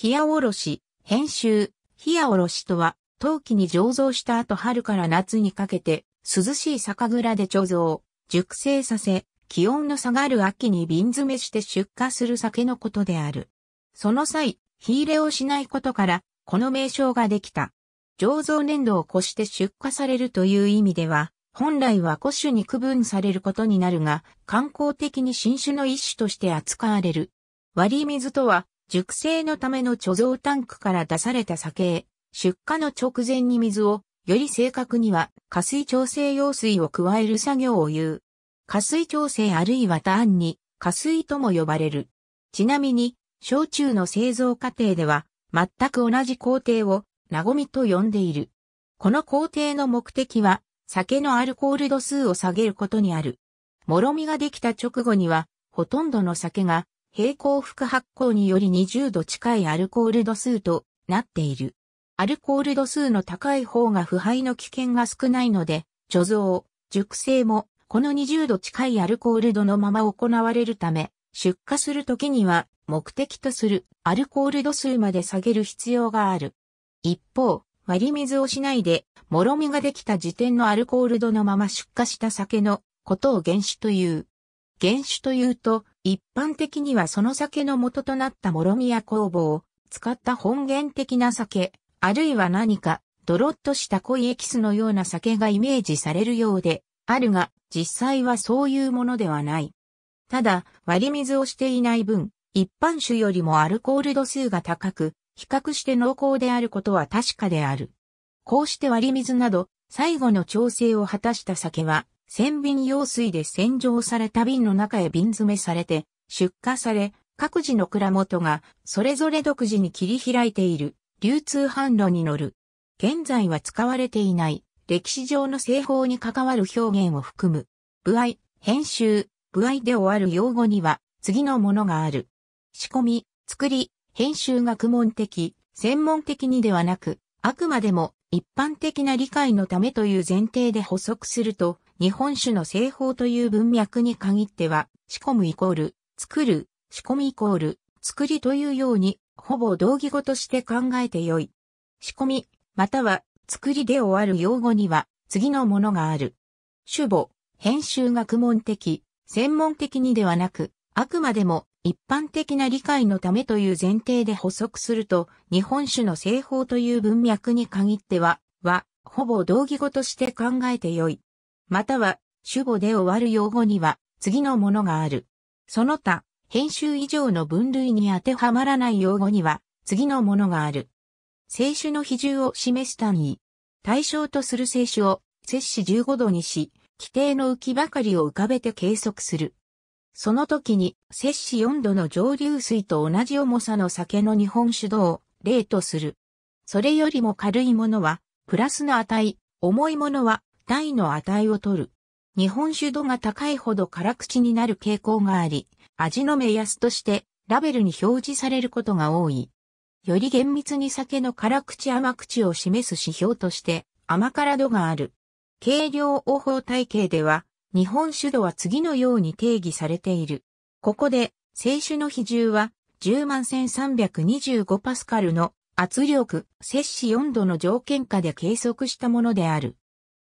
冷やおろし、編集、冷やおろしとは、陶器に醸造した後春から夏にかけて、涼しい酒蔵で貯蔵、熟成させ、気温の下がる秋に瓶詰めして出荷する酒のことである。その際、火入れをしないことから、この名称ができた。醸造粘土を越して出荷されるという意味では、本来は古酒に区分されることになるが、観光的に新種の一種として扱われる。割水とは、熟成のための貯蔵タンクから出された酒へ、出荷の直前に水を、より正確には、加水調整用水を加える作業を言う。加水調整あるいは単に、加水とも呼ばれる。ちなみに、焼酎の製造過程では、全く同じ工程をなごみと呼んでいる。この工程の目的は、酒のアルコール度数を下げることにある。もろみができた直後には、ほとんどの酒が、平行副発酵により20度近いアルコール度数となっている。アルコール度数の高い方が腐敗の危険が少ないので、貯蔵、熟成も、この20度近いアルコール度のまま行われるため、出荷するときには目的とするアルコール度数まで下げる必要がある。一方、割り水をしないで、もろみができた時点のアルコール度のまま出荷した酒のことを原酒という。原酒というと、一般的にはその酒の元となったもろみや酵母を使った本源的な酒、あるいは何かドロッとした濃いエキスのような酒がイメージされるようであるが、実際はそういうものではない。ただ、割り水をしていない分、一般酒よりもアルコール度数が高く、比較して濃厚であることは確かである。こうして割り水など、最後の調整を果たした酒は、千瓶用水で洗浄された瓶の中へ瓶詰めされて、出荷され、各自の蔵元が、それぞれ独自に切り開いている、流通販路に乗る。現在は使われていない、歴史上の製法に関わる表現を含む。部合、編集、部合で終わる用語には、次のものがある。仕込み、作り、編集学問的、専門的にではなく、あくまでも一般的な理解のためという前提で補足すると、日本酒の製法という文脈に限っては、仕込むイコール、作る、仕込みイコール、作りというように、ほぼ同義語として考えてよい。仕込み、または、作りで終わる用語には、次のものがある。主母、編集学問的、専門的にではなく、あくまでも一般的な理解のためという前提で補足すると、日本酒の製法という文脈に限っては、は、ほぼ同義語として考えてよい。または、主語で終わる用語には、次のものがある。その他、編集以上の分類に当てはまらない用語には、次のものがある。清酒の比重を示す単位。対象とする清酒を摂氏15度にし、規定の浮きばかりを浮かべて計測する。その時に摂氏4度の蒸留水と同じ重さの酒の日本酒度を0とする。それよりも軽いものはプラスの値、重いものは大の値を取る。日本酒度が高いほど辛口になる傾向があり、味の目安としてラベルに表示されることが多い。より厳密に酒の辛口甘口を示す指標として甘辛度がある。軽量応報体系では日本酒度は次のように定義されている。ここで、清酒の比重は、10万1325パスカルの圧力、摂氏4度の条件下で計測したものである。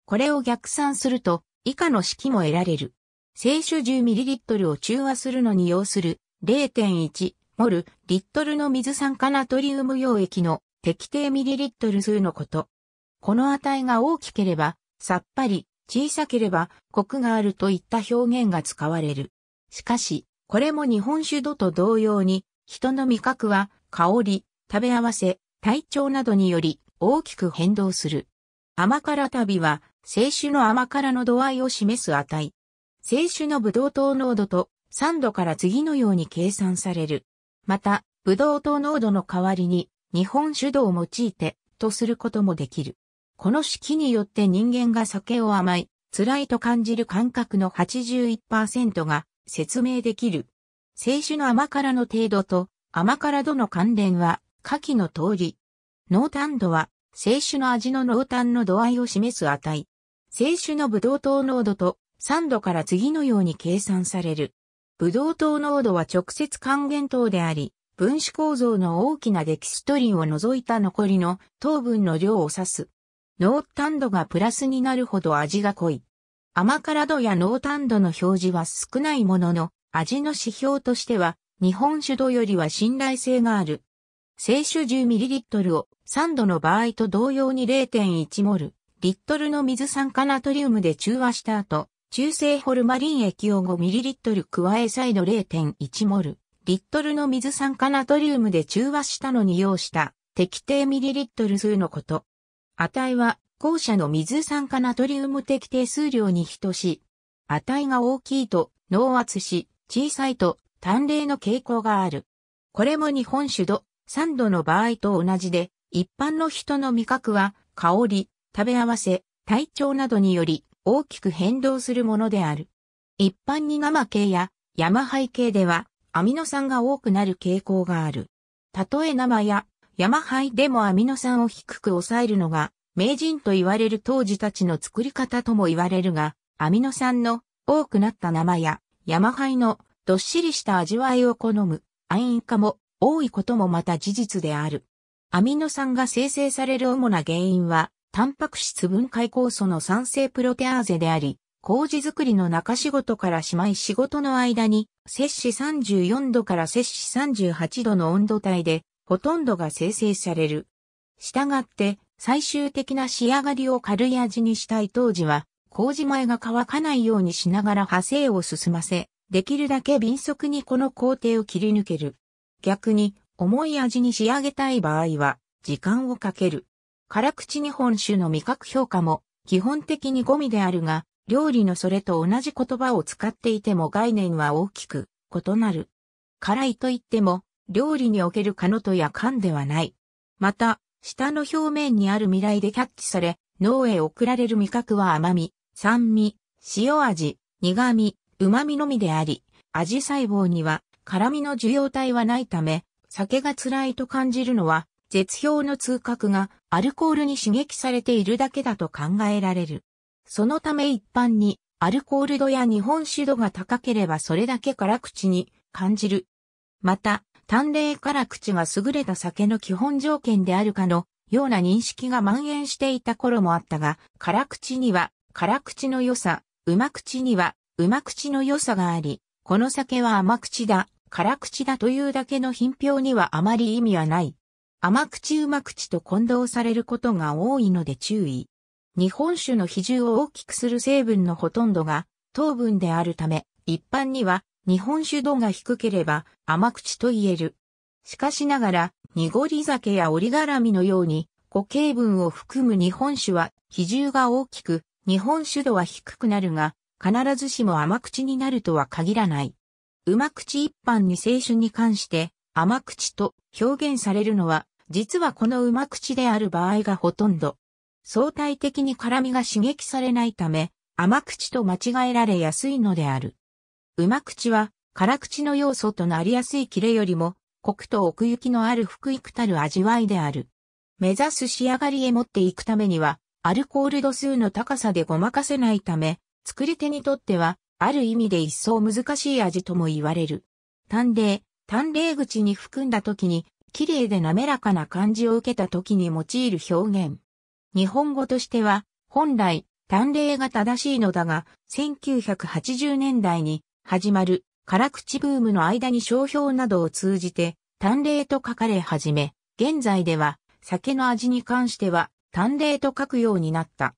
これを逆算すると、以下の式も得られる。清酒 10ml を中和するのに要する0.1モルリットルの水酸化ナトリウム溶液の適定ミリリットル数のこと。この値が大きければ、さっぱり、小さければコクがあるといった表現が使われる。しかし、これも日本酒度と同様に、人の味覚は香り、食べ合わせ、体調などにより大きく変動する。甘辛旅は、清酒の甘辛の度合いを示す値。清酒のブドウ糖濃度と3度から次のように計算される。また、ブドウ糖濃度の代わりに日本酒度を用いてとすることもできる。この式によって人間が酒を甘い、辛いと感じる感覚の81%が説明できる。清酒の甘辛の程度と甘辛度の関連は下記の通り。濃淡度は清酒の味の濃淡の度合いを示す値。清酒のブドウ糖濃度と酸度から次のように計算される。ブドウ糖濃度は直接還元糖であり、分子構造の大きなデキストリンを除いた残りの糖分の量を指す。濃淡度がプラスになるほど味が濃い。甘辛度や濃淡度の表示は少ないものの、味の指標としては、日本酒度よりは信頼性がある。清酒 10ml を3度の場合と同様に 0.1ml、リットルの水酸化ナトリウムで中和した後、中性ホルマリン液を 5ml 加え再度 0.1ml、リットルの水酸化ナトリウムで中和したのに要した適定 ml 数のこと。値は、後者の水酸化ナトリウム的定数量に等しい。値が大きいと、濃圧し、小さいと、淡霊の傾向がある。これも日本酒度、酸度の場合と同じで、一般の人の味覚は、香り、食べ合わせ、体調などにより大きく変動するものである。一般に生系や山灰系ではアミノ酸が多くなる傾向がある。たとえ生や山灰でもアミノ酸を低く抑えるのが、名人と言われる当時たちの作り方とも言われるが、アミノ酸の多くなった生や、山灰のどっしりした味わいを好む、暗因化も多いこともまた事実である。アミノ酸が生成される主な原因は、タンパク質分解酵素の酸性プロテアーゼであり、麹作りの中仕事からしまい仕事の間に、摂氏34度から摂氏38度の温度帯で、ほとんどが生成される。従って、最終的な仕上がりを軽い味にしたい当時は、麹前が乾かないようにしながら派生を進ませ、できるだけ敏速にこの工程を切り抜ける。逆に、重い味に仕上げたい場合は、時間をかける。辛口日本酒の味覚評価も、基本的にゴミであるが、料理のそれと同じ言葉を使っていても概念は大きく異なる。辛いと言っても、料理におけるカノとやンではない。また、舌の表面にある未来でキャッチされ、脳へ送られる味覚は甘み、酸味、塩味、苦味、旨味のみであり、味細胞には辛味の受容体はないため、酒が辛いと感じるのは、絶氷の痛覚がアルコールに刺激されているだけだと考えられる。そのため一般に、アルコール度や日本酒度が高ければそれだけ辛口に感じる。また、淡麗辛口が優れた酒の基本条件であるかのような認識が蔓延していた頃もあったが、辛口には辛口の良さ、うま口にはうま口の良さがあり、この酒は甘口だ、辛口だというだけの品評にはあまり意味はない。甘口うま口と混同されることが多いので注意。日本酒の比重を大きくする成分のほとんどが糖分であるため、一般には日本酒度が低ければ甘口と言える。しかしながら、濁り酒や折り絡みのように、固形分を含む日本酒は、比重が大きく、日本酒度は低くなるが、必ずしも甘口になるとは限らない。うま口一般に青春に関して、甘口と表現されるのは、実はこのうま口である場合がほとんど。相対的に辛みが刺激されないため、甘口と間違えられやすいのである。うま口は、辛口の要素となりやすいキレよりも、コクと奥行きのある福くたる味わいである。目指す仕上がりへ持っていくためには、アルコール度数の高さでごまかせないため、作り手にとっては、ある意味で一層難しい味とも言われる。淡麗、淡麗口に含んだ時に、綺麗で滑らかな感じを受けた時に用いる表現。日本語としては、本来、淡麗が正しいのだが、1980年代に始まる辛口ブームの間に商標などを通じて、淡麗と書かれ始め、現在では酒の味に関しては淡麗と書くようになった。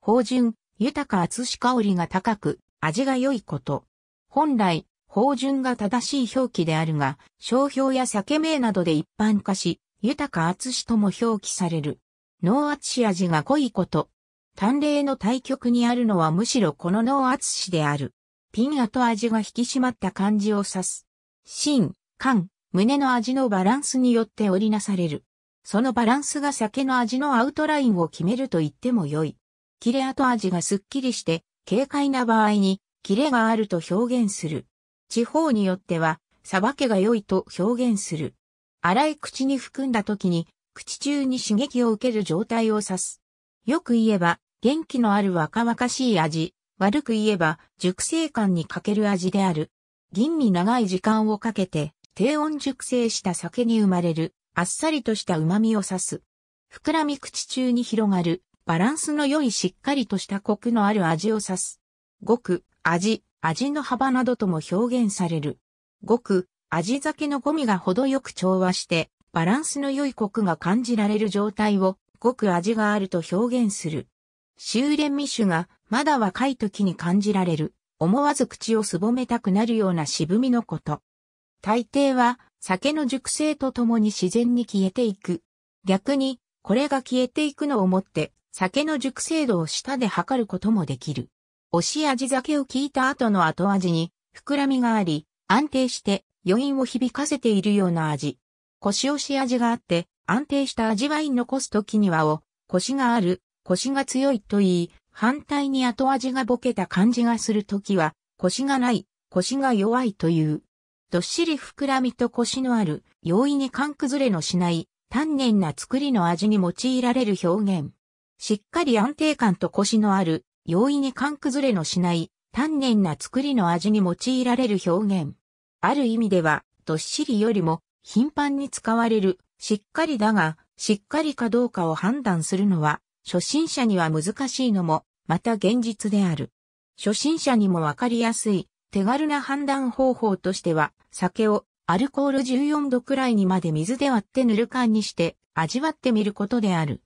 芳醇、豊か厚し香りが高く、味が良いこと。本来、芳醇が正しい表記であるが、商標や酒名などで一般化し、豊か厚しとも表記される。脳厚し味が濃いこと。淡麗の対極にあるのはむしろこの脳厚しである。ピン後味が引き締まった感じを指す。芯、缶、胸の味のバランスによって織りなされる。そのバランスが酒の味のアウトラインを決めると言っても良い。切れ後味がすっきりして、軽快な場合に、切れがあると表現する。地方によっては、さばけが良いと表現する。粗い口に含んだ時に、口中に刺激を受ける状態を指す。よく言えば、元気のある若々しい味、悪く言えば熟成感に欠ける味である。吟味長い時間をかけて低温熟成した酒に生まれるあっさりとした旨味を指す。膨らみ口中に広がるバランスの良いしっかりとしたコクのある味を指す。ごく、味、味の幅などとも表現される。ごく、味酒のゴミが程よく調和して、バランスの良いコクが感じられる状態を、ごく味があると表現する。修練未種が、まだ若い時に感じられる、思わず口をすぼめたくなるような渋みのこと。大抵は、酒の熟成とともに自然に消えていく。逆に、これが消えていくのをもって、酒の熟成度を舌で測ることもできる。押し味酒を聞いた後の後味に、膨らみがあり、安定して余韻を響かせているような味。腰押し味があって、安定した味わい残す時にはを、腰がある、腰が強いと言い、反対に後味がボケた感じがするときは、腰がない、腰が弱いという。どっしり膨らみと腰のある、容易に缶崩れのしない、丹念な作りの味に用いられる表現。しっかり安定感と腰のある、容易に缶崩れのしない、丹念な作りの味に用いられる表現。ある意味では、どっしりよりも、頻繁に使われる、しっかりだが、しっかりかどうかを判断するのは初心者には難しいのも、また現実である。初心者にもわかりやすい、手軽な判断方法としては、酒をアルコール14度くらいにまで水で割ってぬる缶にして味わってみることである。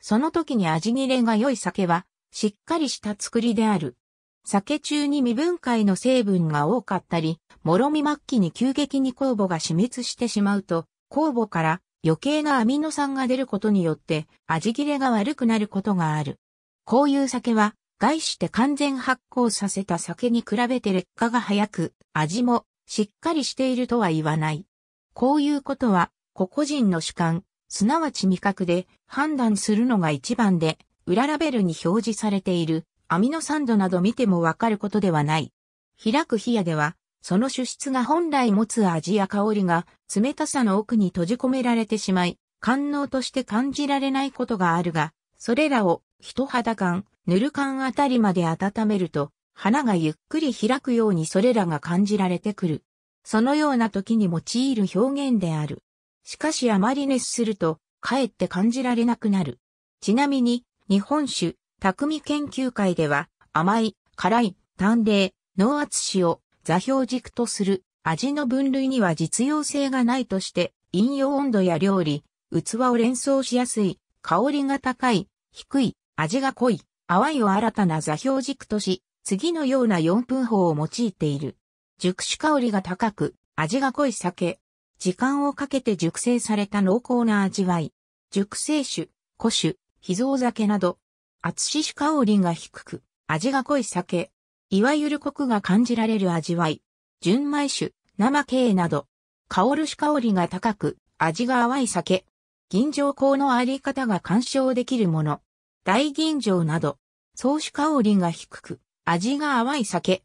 その時に味切れが良い酒は、しっかりした作りである。酒中に未分解の成分が多かったり、もろみ末期に急激に酵母が死滅してしまうと、酵母から余計なアミノ酸が出ることによって味切れが悪くなることがある。こういう酒は、外して完全発酵させた酒に比べて劣化が早く、味もしっかりしているとは言わない。こういうことは、個々人の主観、すなわち味覚で判断するのが一番で、裏ラベルに表示されているアミノ酸度など見てもわかることではない。開く冷やでは、その主質が本来持つ味や香りが冷たさの奥に閉じ込められてしまい、感能として感じられないことがあるが、それらを人肌感、ぬる感あたりまで温めると、花がゆっくり開くようにそれらが感じられてくる。そのような時に用いる表現である。しかしあまり熱すると、かえって感じられなくなる。ちなみに、日本酒、匠研究会では、甘い、辛い、淡麗、濃圧塩、を座標軸とする味の分類には実用性がないとして、飲用温度や料理、器を連想しやすい、香りが高い、低い、味が濃い、淡いを新たな座標軸とし、次のような4分法を用いている。熟酒香りが高く、味が濃い酒。時間をかけて熟成された濃厚な味わい。熟成酒、古酒、秘蔵酒など。厚し酒香りが低く、味が濃い酒。いわゆるコクが感じられる味わい。純米酒、生系など、香るし香りが高く、味が淡い酒。銀醸香のあり方が干渉できるもの。大銀醸など、草酒香りが低く、味が淡い酒。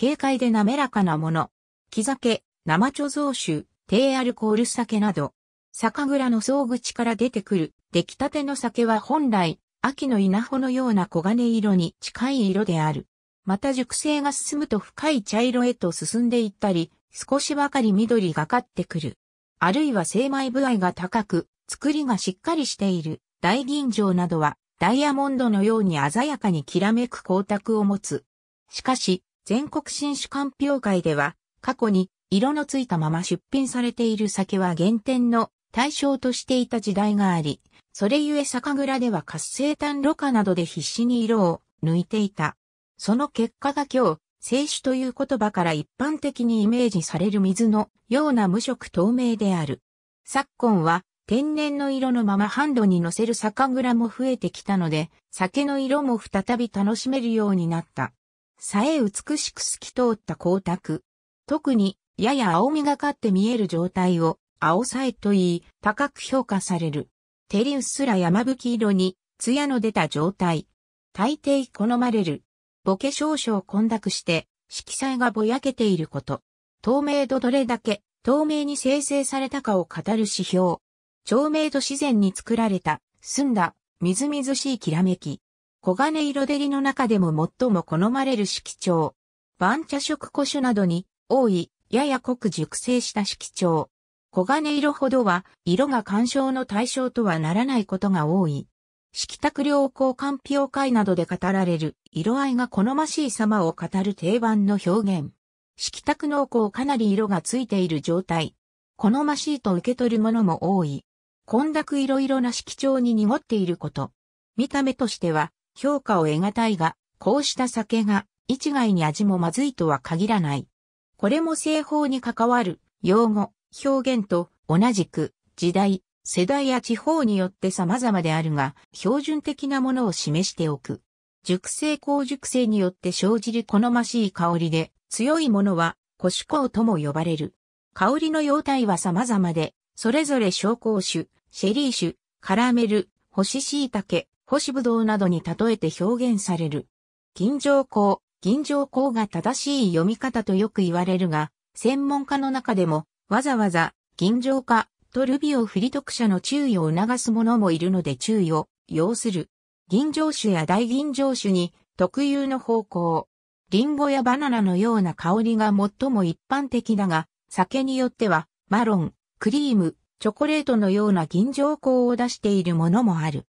軽快で滑らかなもの。木酒、生貯蔵酒、低アルコール酒など。酒蔵の総口から出てくる出来たての酒は本来、秋の稲穂のような黄金色に近い色である。また熟成が進むと深い茶色へと進んでいったり、少しばかり緑がかってくる。あるいは精米部合が高く、作りがしっかりしている大吟醸などはダイヤモンドのように鮮やかにきらめく光沢を持つ。しかし、全国新酒鑑評会では、過去に色のついたまま出品されている酒は減点の対象としていた時代があり、それゆえ酒蔵では活性炭ろ過などで必死に色を抜いていた。その結果が今日、清酒という言葉から一般的にイメージされる水のような無色透明である。昨今は天然の色のまま販路に乗せる酒蔵も増えてきたので、酒の色も再び楽しめるようになった。さえ美しく透き通った光沢。特に、やや青みがかって見える状態を、青さえと言い、高く評価される。照りうっすら山吹色に、艶の出た状態。大抵好まれる。ボケ少々混濁して、色彩がぼやけていること。透明度どれだけ透明に生成されたかを語る指標。透明度自然に作られた、澄んだ、みずみずしいきらめき。黄金色デリの中でも最も好まれる色調。番茶色古種などに多い、やや濃く熟成した色調。黄金色ほどは色が干渉の対象とはならないことが多い。色卓良好鑑評会などで語られる色合いが好ましい様を語る定番の表現。色卓濃厚かなり色がついている状態。好ましいと受け取るものも多い。混濁いろいろな色調に濁っていること。見た目としては評価を得難いが、こうした酒が一概に味もまずいとは限らない。これも製法に関わる用語、表現と同じく時代、世代や地方によって様々であるが、標準的なものを示しておく。熟成高熟成によって生じる好ましい香りで、強いものは、古香とも呼ばれる。香りの様態は様々で、それぞれ小香酒、シェリー酒、カラメル、干し椎茸、干しぶどうなどに例えて表現される。銀条香、銀条香が正しい読み方とよく言われるが、専門家の中でも、わざわざ、銀条か、とルビオフリ読者の注意を促す者もいるので注意を要する。銀城酒や大銀城酒に特有の方向。リンゴやバナナのような香りが最も一般的だが、酒によってはマロン、クリーム、チョコレートのような銀城香を出しているものもある。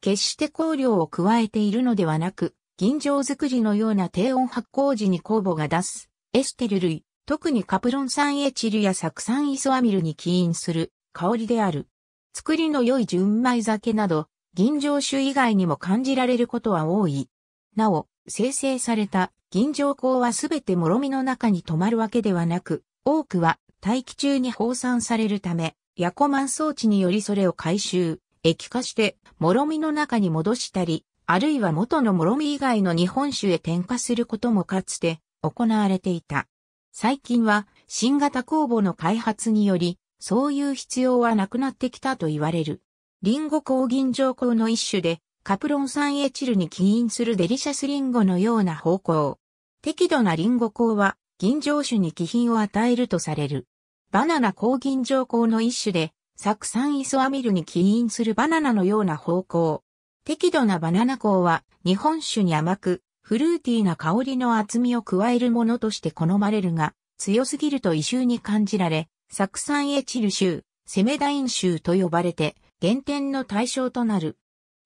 決して香料を加えているのではなく、銀醸作りのような低温発酵時に酵母が出すエステル類、特にカプロン酸エチルや酢酸イソアミルに起因する香りである。作りの良い純米酒など、吟醸酒以外にも感じられることは多い。なお、生成された吟醸香はすべてもろみの中に止まるわけではなく、多くは大気中に放散されるため、ヤコマン装置によりそれを回収、液化して、もろみの中に戻したり、あるいは元のもろみ以外の日本酒へ添加することもかつて行われていた。最近は新型酵母の開発により、そういう必要はなくなってきたと言われる。リンゴ抗銀条項の一種で、カプロン酸エチルに起因するデリシャスリンゴのような方向。適度なリンゴ抗は、銀条種に起品を与えるとされる。バナナ抗銀条項の一種で、酢酸イソアミルに起因するバナナのような方向。適度なバナナ香は日本酒に甘く、フルーティーな香りの厚みを加えるものとして好まれるが、強すぎると異臭に感じられ、酢酸エチル州、セメダイン州と呼ばれて、減点の対象となる。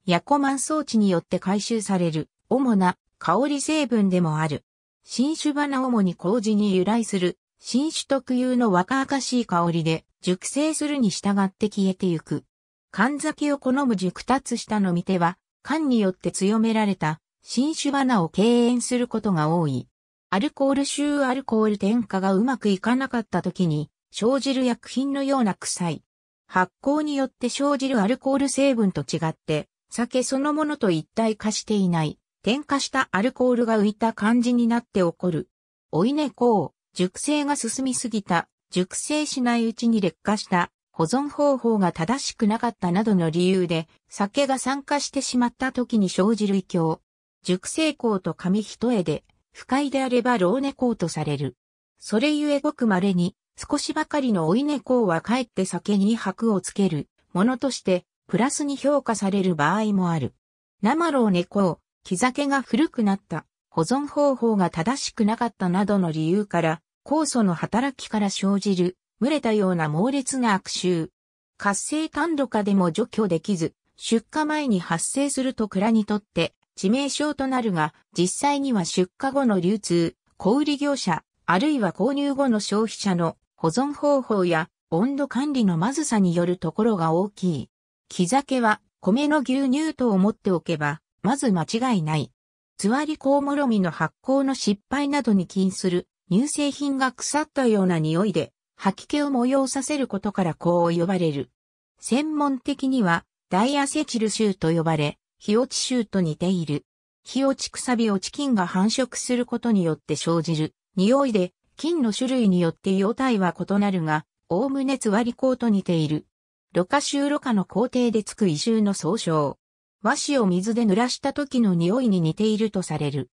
ヤコマン装置によって回収される、主な香り成分でもある。新酒花主に麹に由来する、新種特有の若々しい香りで、熟成するに従って消えてゆく。缶酒を好む熟達した飲み手は、缶によって強められた、新酒花を敬遠することが多い。アルコール臭アルコール添加がうまくいかなかった時に、生じる薬品のような臭い。発酵によって生じるアルコール成分と違って、酒そのものと一体化していない、添加したアルコールが浮いた感じになって起こる。おいねこう、熟成が進みすぎた、熟成しないうちに劣化した、保存方法が正しくなかったなどの理由で、酒が酸化してしまった時に生じる異境。熟成孔と紙一重で、不快であれば老猫とされる。それゆえごく稀に、少しばかりの老い猫はかえって酒に箔をつけるものとして、プラスに評価される場合もある。生老猫木酒が古くなった、保存方法が正しくなかったなどの理由から、酵素の働きから生じる、蒸れたような猛烈な悪臭。活性炭度化でも除去できず、出荷前に発生すると蔵にとって致命傷となるが、実際には出荷後の流通、小売業者、あるいは購入後の消費者の保存方法や温度管理のまずさによるところが大きい。木酒は米の牛乳と思っておけば、まず間違いない。つわりコウモロミの発酵の失敗などに起因する乳製品が腐ったような匂いで吐き気を催させることからこう呼ばれる。専門的にはダイアセチル臭と呼ばれ、火落ち臭と似ている。火落ちくさび落ち菌が繁殖することによって生じる匂いで菌の種類によって容態は異なるが、おおむねつわりうと似ている。ろ過臭ろ過の工程でつく異臭の総称。和紙を水で濡らした時の匂いに似ているとされる。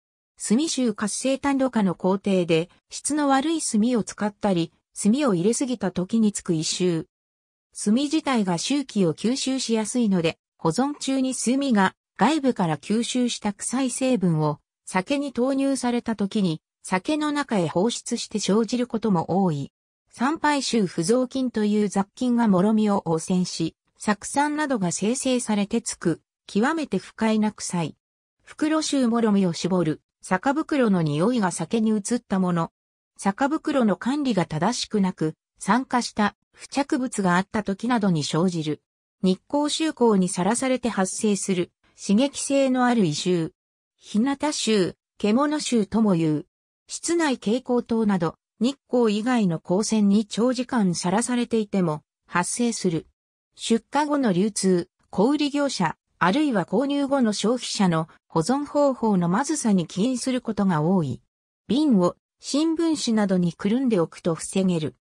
炭臭活性炭ろ過の工程で質の悪い炭を使ったり、炭を入れすぎた時につく異臭。炭自体が周期を吸収しやすいので、保存中に炭が外部から吸収した臭い成分を酒に投入された時に酒の中へ放出して生じることも多い。参拝臭不増菌という雑菌がもろみを汚染し、酢酸などが生成されてつく、極めて不快な臭い。袋臭もろみを絞る、酒袋の匂いが酒に移ったもの。酒袋の管理が正しくなく、酸化した付着物があった時などに生じる。日光臭光にさらされて発生する刺激性のある異臭。日向臭、獣臭とも言う。室内蛍光灯など、日光以外の光線に長時間さらされていても発生する。出荷後の流通、小売業者、あるいは購入後の消費者の保存方法のまずさに起因することが多い。瓶を新聞紙などにくるんでおくと防げる。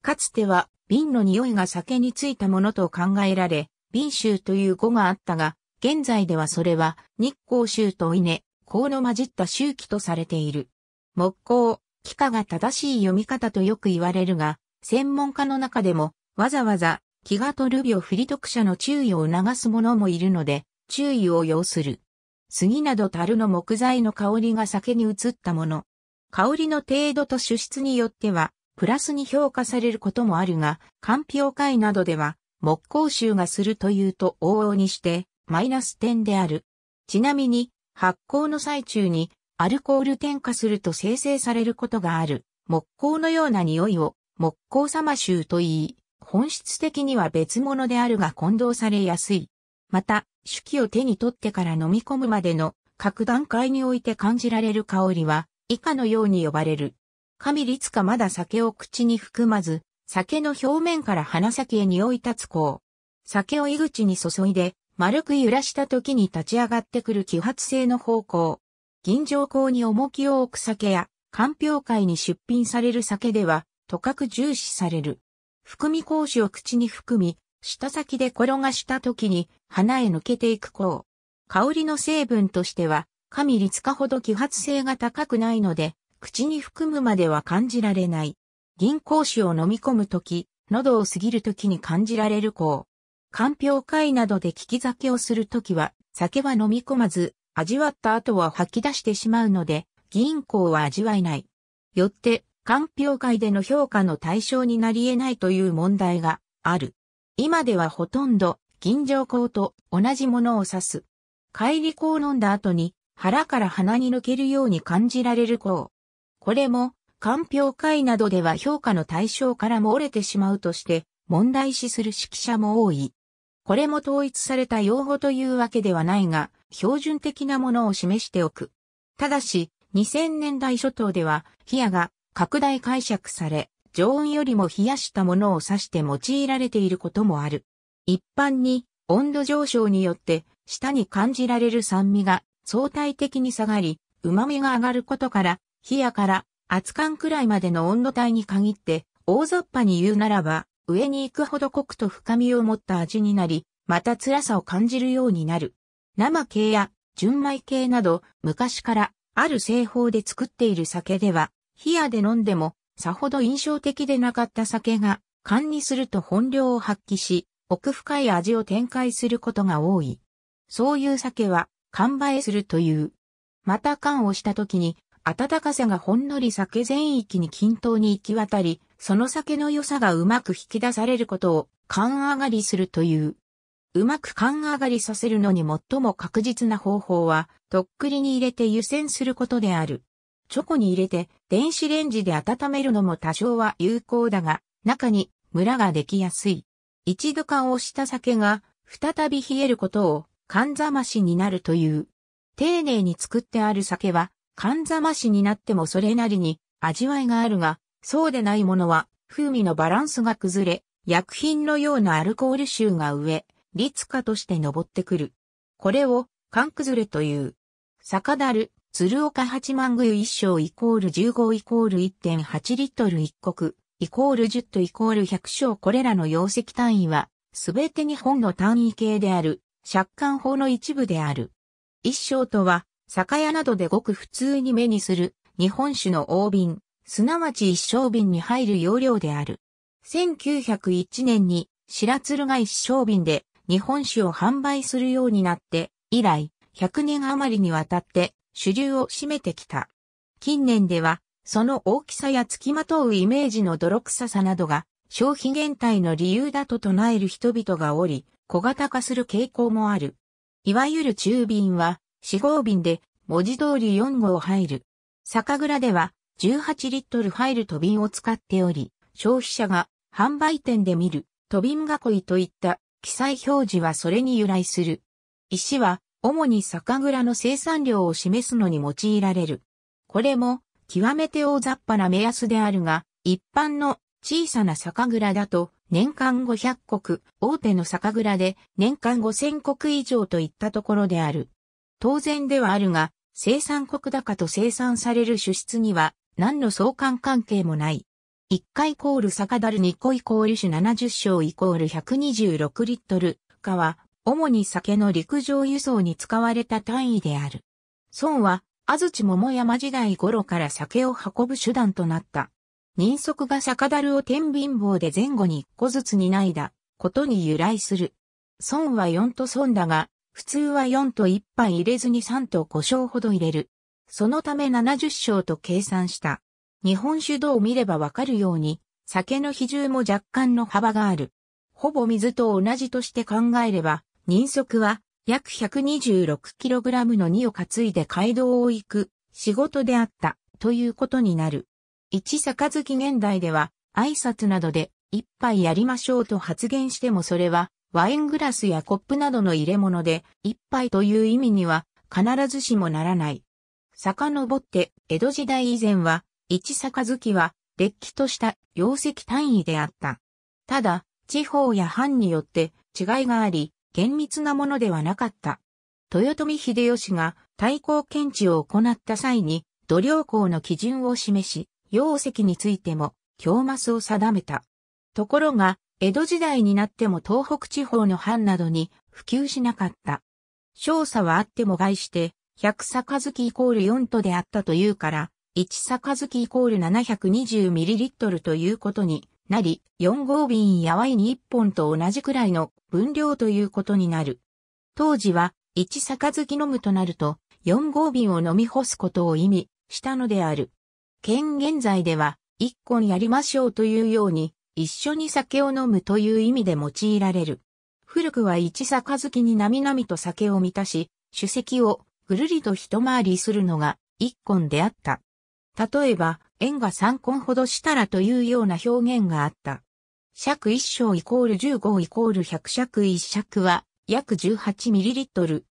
かつては瓶の匂いが酒についたものと考えられ、瓶臭という語があったが、現在ではそれは日光臭と稲、香の混じった臭気とされている。木工、幾何が正しい読み方とよく言われるが、専門家の中でも、わざわざ、気がとる病ふり読者の注意を促す者もいるので、注意を要する。杉など樽の木材の香りが酒に移ったもの。香りの程度と主質によっては、プラスに評価されることもあるが、鑑評会などでは、木工臭がするというと往々にして、マイナス点である。ちなみに、発酵の最中にアルコール添加すると生成されることがある木工のような匂いを木工様臭と言い、本質的には別物であるが混同されやすい。また、手記を手に取ってから飲み込むまでの各段階において感じられる香りは以下のように呼ばれる。神律かまだ酒を口に含まず、酒の表面から鼻先へ匂い立つ香。酒を井口に注いで、丸く揺らした時に立ち上がってくる揮発性の方向。銀城港に重きを置く酒や、鑑評会に出品される酒では、とかく重視される。含み格子を口に含み、舌先で転がした時に鼻へ抜けていく香。香りの成分としては、神立化ほど揮発性が高くないので、口に含むまでは感じられない。銀格子を飲み込む時、喉を過ぎる時に感じられる香。鑑評会などで聞き酒をするときは、酒は飲み込まず、味わった後は吐き出してしまうので、銀行は味わえない。よって、鑑評会での評価の対象になり得ないという問題がある。今ではほとんど、銀条香と同じものを指す。帰り香を飲んだ後に、腹から鼻に抜けるように感じられる香。これも、鑑評会などでは評価の対象から漏れてしまうとして、問題視する指揮者も多い。これも統一された用語というわけではないが、標準的なものを示しておく。ただし、2000年代初頭では、冷やが拡大解釈され、常温よりも冷やしたものを指して用いられていることもある。一般に温度上昇によって舌に感じられる酸味が相対的に下がり、旨味が上がることから、冷やから熱感くらいまでの温度帯に限って、大雑把に言うならば、上に行くほど濃くと深みを持った味になり、また辛さを感じるようになる。生系や純米系など昔からある製法で作っている酒では、冷やで飲んでもさほど印象的でなかった酒が缶にすると本領を発揮し、奥深い味を展開することが多い。そういう酒は缶映えするという。また缶をした時に暖かさがほんのり酒全域に均等に行き渡り、その酒の良さがうまく引き出されることを缶上がりするという。うまく缶上がりさせるのに最も確実な方法は、とっくりに入れて湯煎することである。チョコに入れて電子レンジで温めるのも多少は有効だが、中にムラができやすい。一度缶をした酒が再び冷えることを缶冷ましになるという。丁寧に作ってある酒は缶冷ましになってもそれなりに味わいがあるが、そうでないものは風味のバランスが崩れ、薬品のようなアルコール臭が上、立花として登ってくる。これを、寒崩れという。坂だる、鶴岡八幡宮一章イコール15イコール1.8リットル一国、イコール10とイコール100章これらの容積単位は、すべて日本の単位系である、借款法の一部である。一章とは、酒屋などでごく普通に目にする、日本酒の大瓶、すなわち一升瓶に入る容量である。1901年に、白鶴が一升瓶で、日本酒を販売するようになって以来100年余りにわたって主流を占めてきた。近年ではその大きさや付きまとうイメージの泥臭さなどが消費減退の理由だと唱える人々がおり、小型化する傾向もある。いわゆる中瓶は四号瓶で文字通り4号入る。酒蔵では18リットル入る飛瓶を使っており、消費者が販売店で見る飛瓶囲いといった記載表示はそれに由来する。石は、主に酒蔵の生産量を示すのに用いられる。これも、極めて大雑把な目安であるが、一般の小さな酒蔵だと、年間500国、大手の酒蔵で年間5000国以上といったところである。当然ではあるが、生産国高と生産される主質には何の相関関係もない。1回イコール酒樽に個イコール種70升イコール126リットル化は、主に酒の陸上輸送に使われた単位である。孫は、安土桃山時代頃から酒を運ぶ手段となった。人足が酒樽を天秤棒で前後に1個ずつ担いだことに由来する。孫は4と損だが、普通は4と1杯入れずに3と5升ほど入れる。そのため70升と計算した。日本酒度を見ればわかるように、酒の比重も若干の幅がある。ほぼ水と同じとして考えれば、人足は約 126kg の荷を担いで街道を行く仕事であったということになる。一月現代では挨拶などで一杯やりましょうと発言してもそれはワイングラスやコップなどの入れ物で一杯という意味には必ずしもならない。遡って江戸時代以前は一月は、れっきとした容積単位であった。ただ、地方や藩によって違いがあり、厳密なものではなかった。豊臣秀吉が対抗検知を行った際に、土量工の基準を示し、容積についても、京マスを定めた。ところが、江戸時代になっても東北地方の藩などに普及しなかった。少佐はあっても外して、百坂月イコール四都であったというから、1きイコール 720ml ということになり、4合瓶やワイン1本と同じくらいの分量ということになる。当時は、1き飲むとなると、4合瓶を飲み干すことを意味したのである。県現在では、1本やりましょうというように、一緒に酒を飲むという意味で用いられる。古くは一杯になみなみと酒を満たし、酒席をぐるりと一回りするのが一根であった。例えば、円が3根ほどしたらというような表現があった。尺1章イコール15イコール100尺1尺は約 18ml。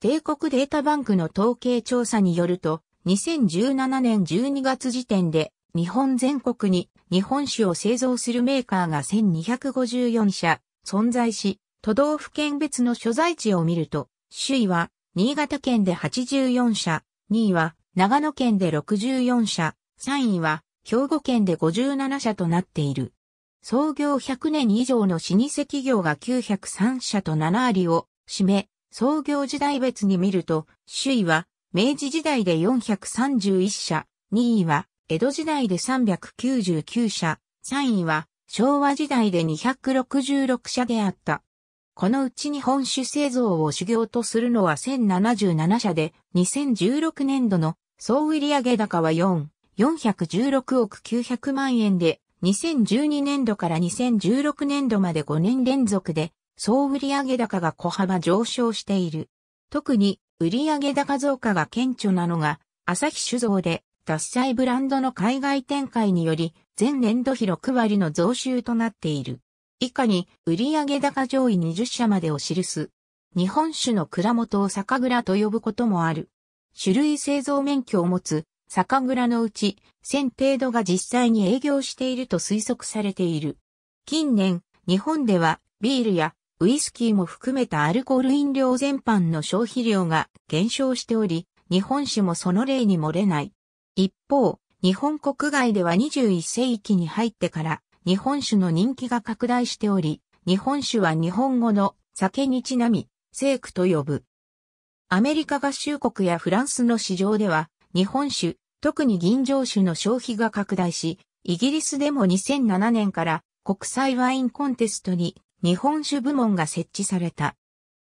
帝国データバンクの統計調査によると、2017年12月時点で日本全国に日本酒を製造するメーカーが1254社存在し、都道府県別の所在地を見ると、首位は新潟県で84社、2位は長野県で64社、3位は兵庫県で57社となっている。創業100年以上の老舗企業が903社と7割を占め、創業時代別に見ると、首位は明治時代で431社、2位は江戸時代で399社、3位は昭和時代で266社であった。このうち日本酒製造を主業とするのは1077社で、2016年度の総売上高は4、416億900万円で、2012年度から2016年度まで5年連続で、総売上高が小幅上昇している。特に、売上高増加が顕著なのが、朝日酒造で、脱菜ブランドの海外展開により、前年度比6割の増収となっている。以下に、売上高上位20社までを記す。日本酒の蔵元を酒蔵と呼ぶこともある。種類製造免許を持つ酒蔵のうち1000程度が実際に営業していると推測されている。近年、日本ではビールやウイスキーも含めたアルコール飲料全般の消費量が減少しており、日本酒もその例に漏れない。一方、日本国外では21世紀に入ってから日本酒の人気が拡大しており、日本酒は日本語の酒にちなみ、聖句と呼ぶ。アメリカ合衆国やフランスの市場では、日本酒、特に銀醸酒の消費が拡大し、イギリスでも2007年から国際ワインコンテストに日本酒部門が設置された。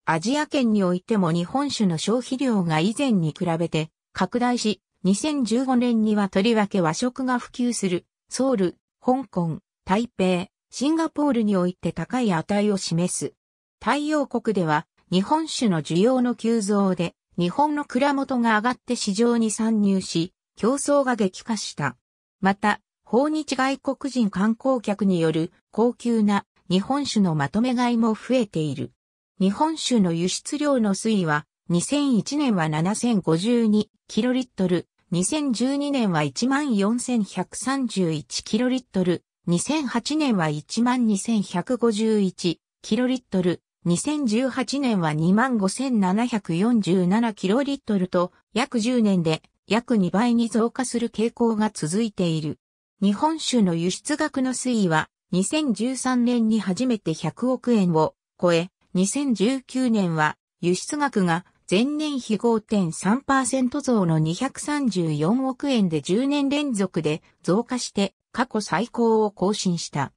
アジア圏においても日本酒の消費量が以前に比べて拡大し、2015年にはとりわけ和食が普及する、ソウル、香港、台北、シンガポールにおいて高い値を示す。太陽国では日本酒の需要の急増で、日本の蔵元が上がって市場に参入し、競争が激化した。また、訪日外国人観光客による高級な日本酒のまとめ買いも増えている。日本酒の輸出量の推移は、2001年は7052キロリットル、2012年は14131キロリットル、2008年は12151キロリットル、2018年は25,747キロリットルと約10年で約2倍に増加する傾向が続いている。日本酒の輸出額の推移は2013年に初めて100億円を超え、2019年は輸出額が前年比5.3%増の234億円で10年連続で増加して過去最高を更新した。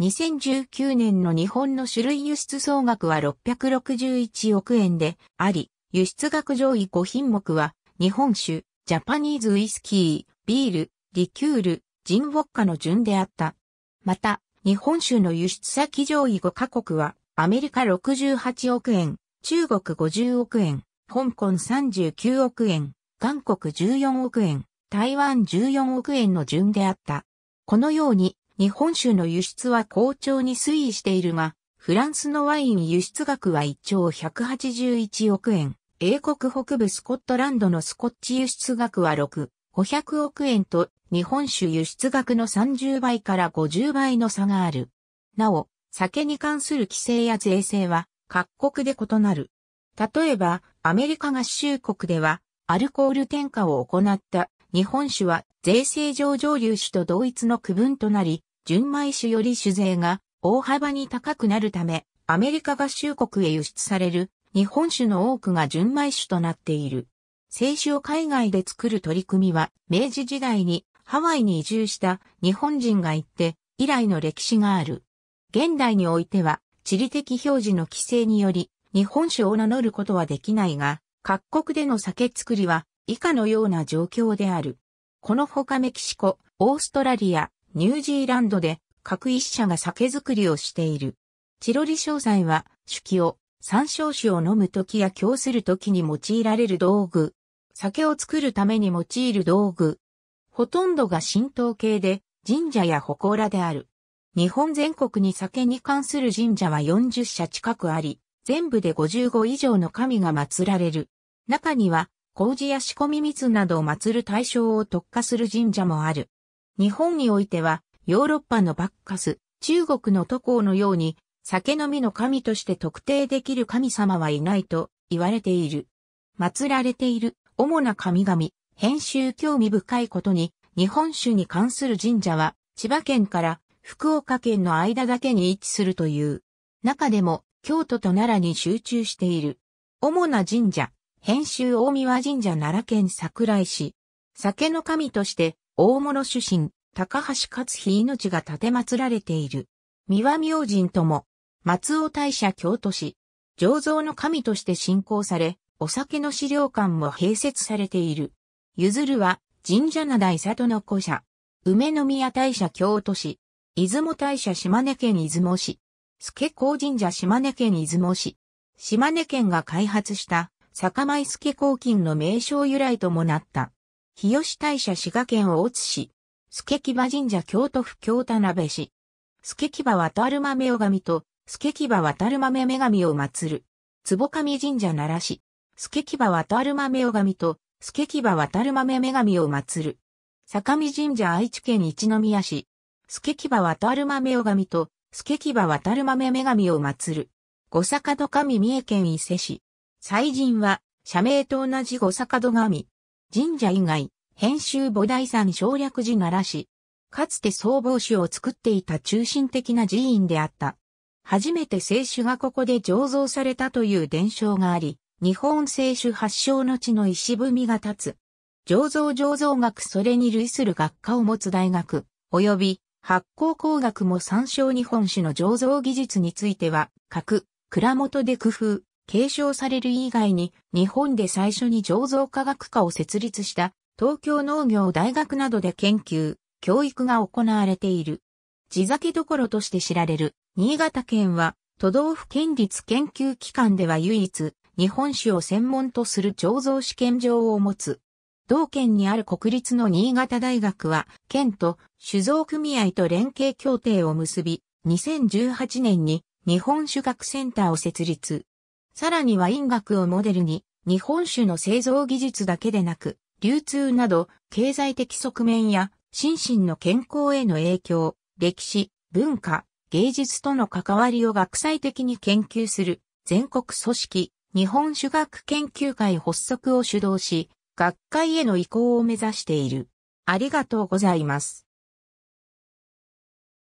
2019年の日本の種類輸出総額は661億円であり、輸出額上位5品目は、日本酒、ジャパニーズウイスキー、ビール、リキュール、ジンウォッカの順であった。また、日本酒の輸出先上位5カ国は、アメリカ68億円、中国50億円、香港39億円、韓国14億円、台湾14億円の順であった。このように、日本酒の輸出は好調に推移しているが、フランスのワイン輸出額は1兆181億円、英国北部スコットランドのスコッチ輸出額は6、500億円と日本酒輸出額の30倍から50倍の差がある。なお、酒に関する規制や税制は各国で異なる。例えば、アメリカ合衆国ではアルコール添加を行った日本酒は税制上上流酒と同一の区分となり、純米酒より酒税が大幅に高くなるため、アメリカ合衆国へ輸出される日本酒の多くが純米酒となっている。清酒を海外で作る取り組みは、明治時代にハワイに移住した日本人が行って以来の歴史がある。現代においては、地理的表示の規制により、日本酒を名乗ることはできないが、各国での酒造りは、以下のような状況である。このほかメキシコ、オーストラリア、ニュージーランドで各一社が酒造りをしている。チロリ商材は酒器を、山椒酒を飲む時や供する時に用いられる道具。酒を作るために用いる道具。ほとんどが神道系で神社や祠である。日本全国に酒に関する神社は40社近くあり、全部で55以上の神が祀られる。中には麹や仕込み蜜などを祀る対象を特化する神社もある。日本においては、ヨーロッパのバッカス、中国の都航のように、酒飲みの神として特定できる神様はいないと言われている。祀られている主な神々、編集興味深いことに、日本酒に関する神社は、千葉県から福岡県の間だけに位置するという。中でも、京都と奈良に集中している。主な神社、編集大宮神社奈良県桜井市。酒の神として、大物主神、高橋勝日命が建て祀られている。三輪明神とも、松尾大社京都市、醸造の神として信仰され、お酒の資料館も併設されている。ゆずるは、神社灘伊里の古社、梅宮大社京都市、出雲大社島根県出雲市、助高神社島根県出雲市、島根県が開発した坂前助公金の名称由来ともなった。日吉大社滋賀県大津市。助木場神社京都府京田辺市。助木場渡る豆女神と、助木場渡る豆女神を祀る。坪上神社奈良市。助木場渡る豆女神と、助木場渡る豆女神を祀る。坂見神社愛知県一宮市。助木場渡る豆女神と、助木場渡る豆女神を祀る。五坂戸上三重県伊勢市。祭神は、社名と同じ御坂戸神。神社以外、編集菩提山省略寺奈良市。かつて総帽主を作っていた中心的な寺院であった。初めて聖酒がここで醸造されたという伝承があり、日本聖酒発祥の地の石踏みが立つ。醸造醸造学それに類する学科を持つ大学、及び発酵工学も参照日本酒の醸造技術については、各、蔵元で工夫、継承される以外に、日本で最初に醸造科学科を設立した東京農業大学などで研究、教育が行われている。地酒どころとして知られる新潟県は都道府県立研究機関では唯一日本酒を専門とする醸造試験場を持つ。同県にある国立の新潟大学は県と酒造組合と連携協定を結び2018年に日本酒学センターを設立。さらには音楽をモデルに、日本酒の製造技術だけでなく、流通など、経済的側面や、心身の健康への影響、歴史、文化、芸術との関わりを学際的に研究する、全国組織、日本酒学研究会発足を主導し、学会への移行を目指している。ありがとうございます。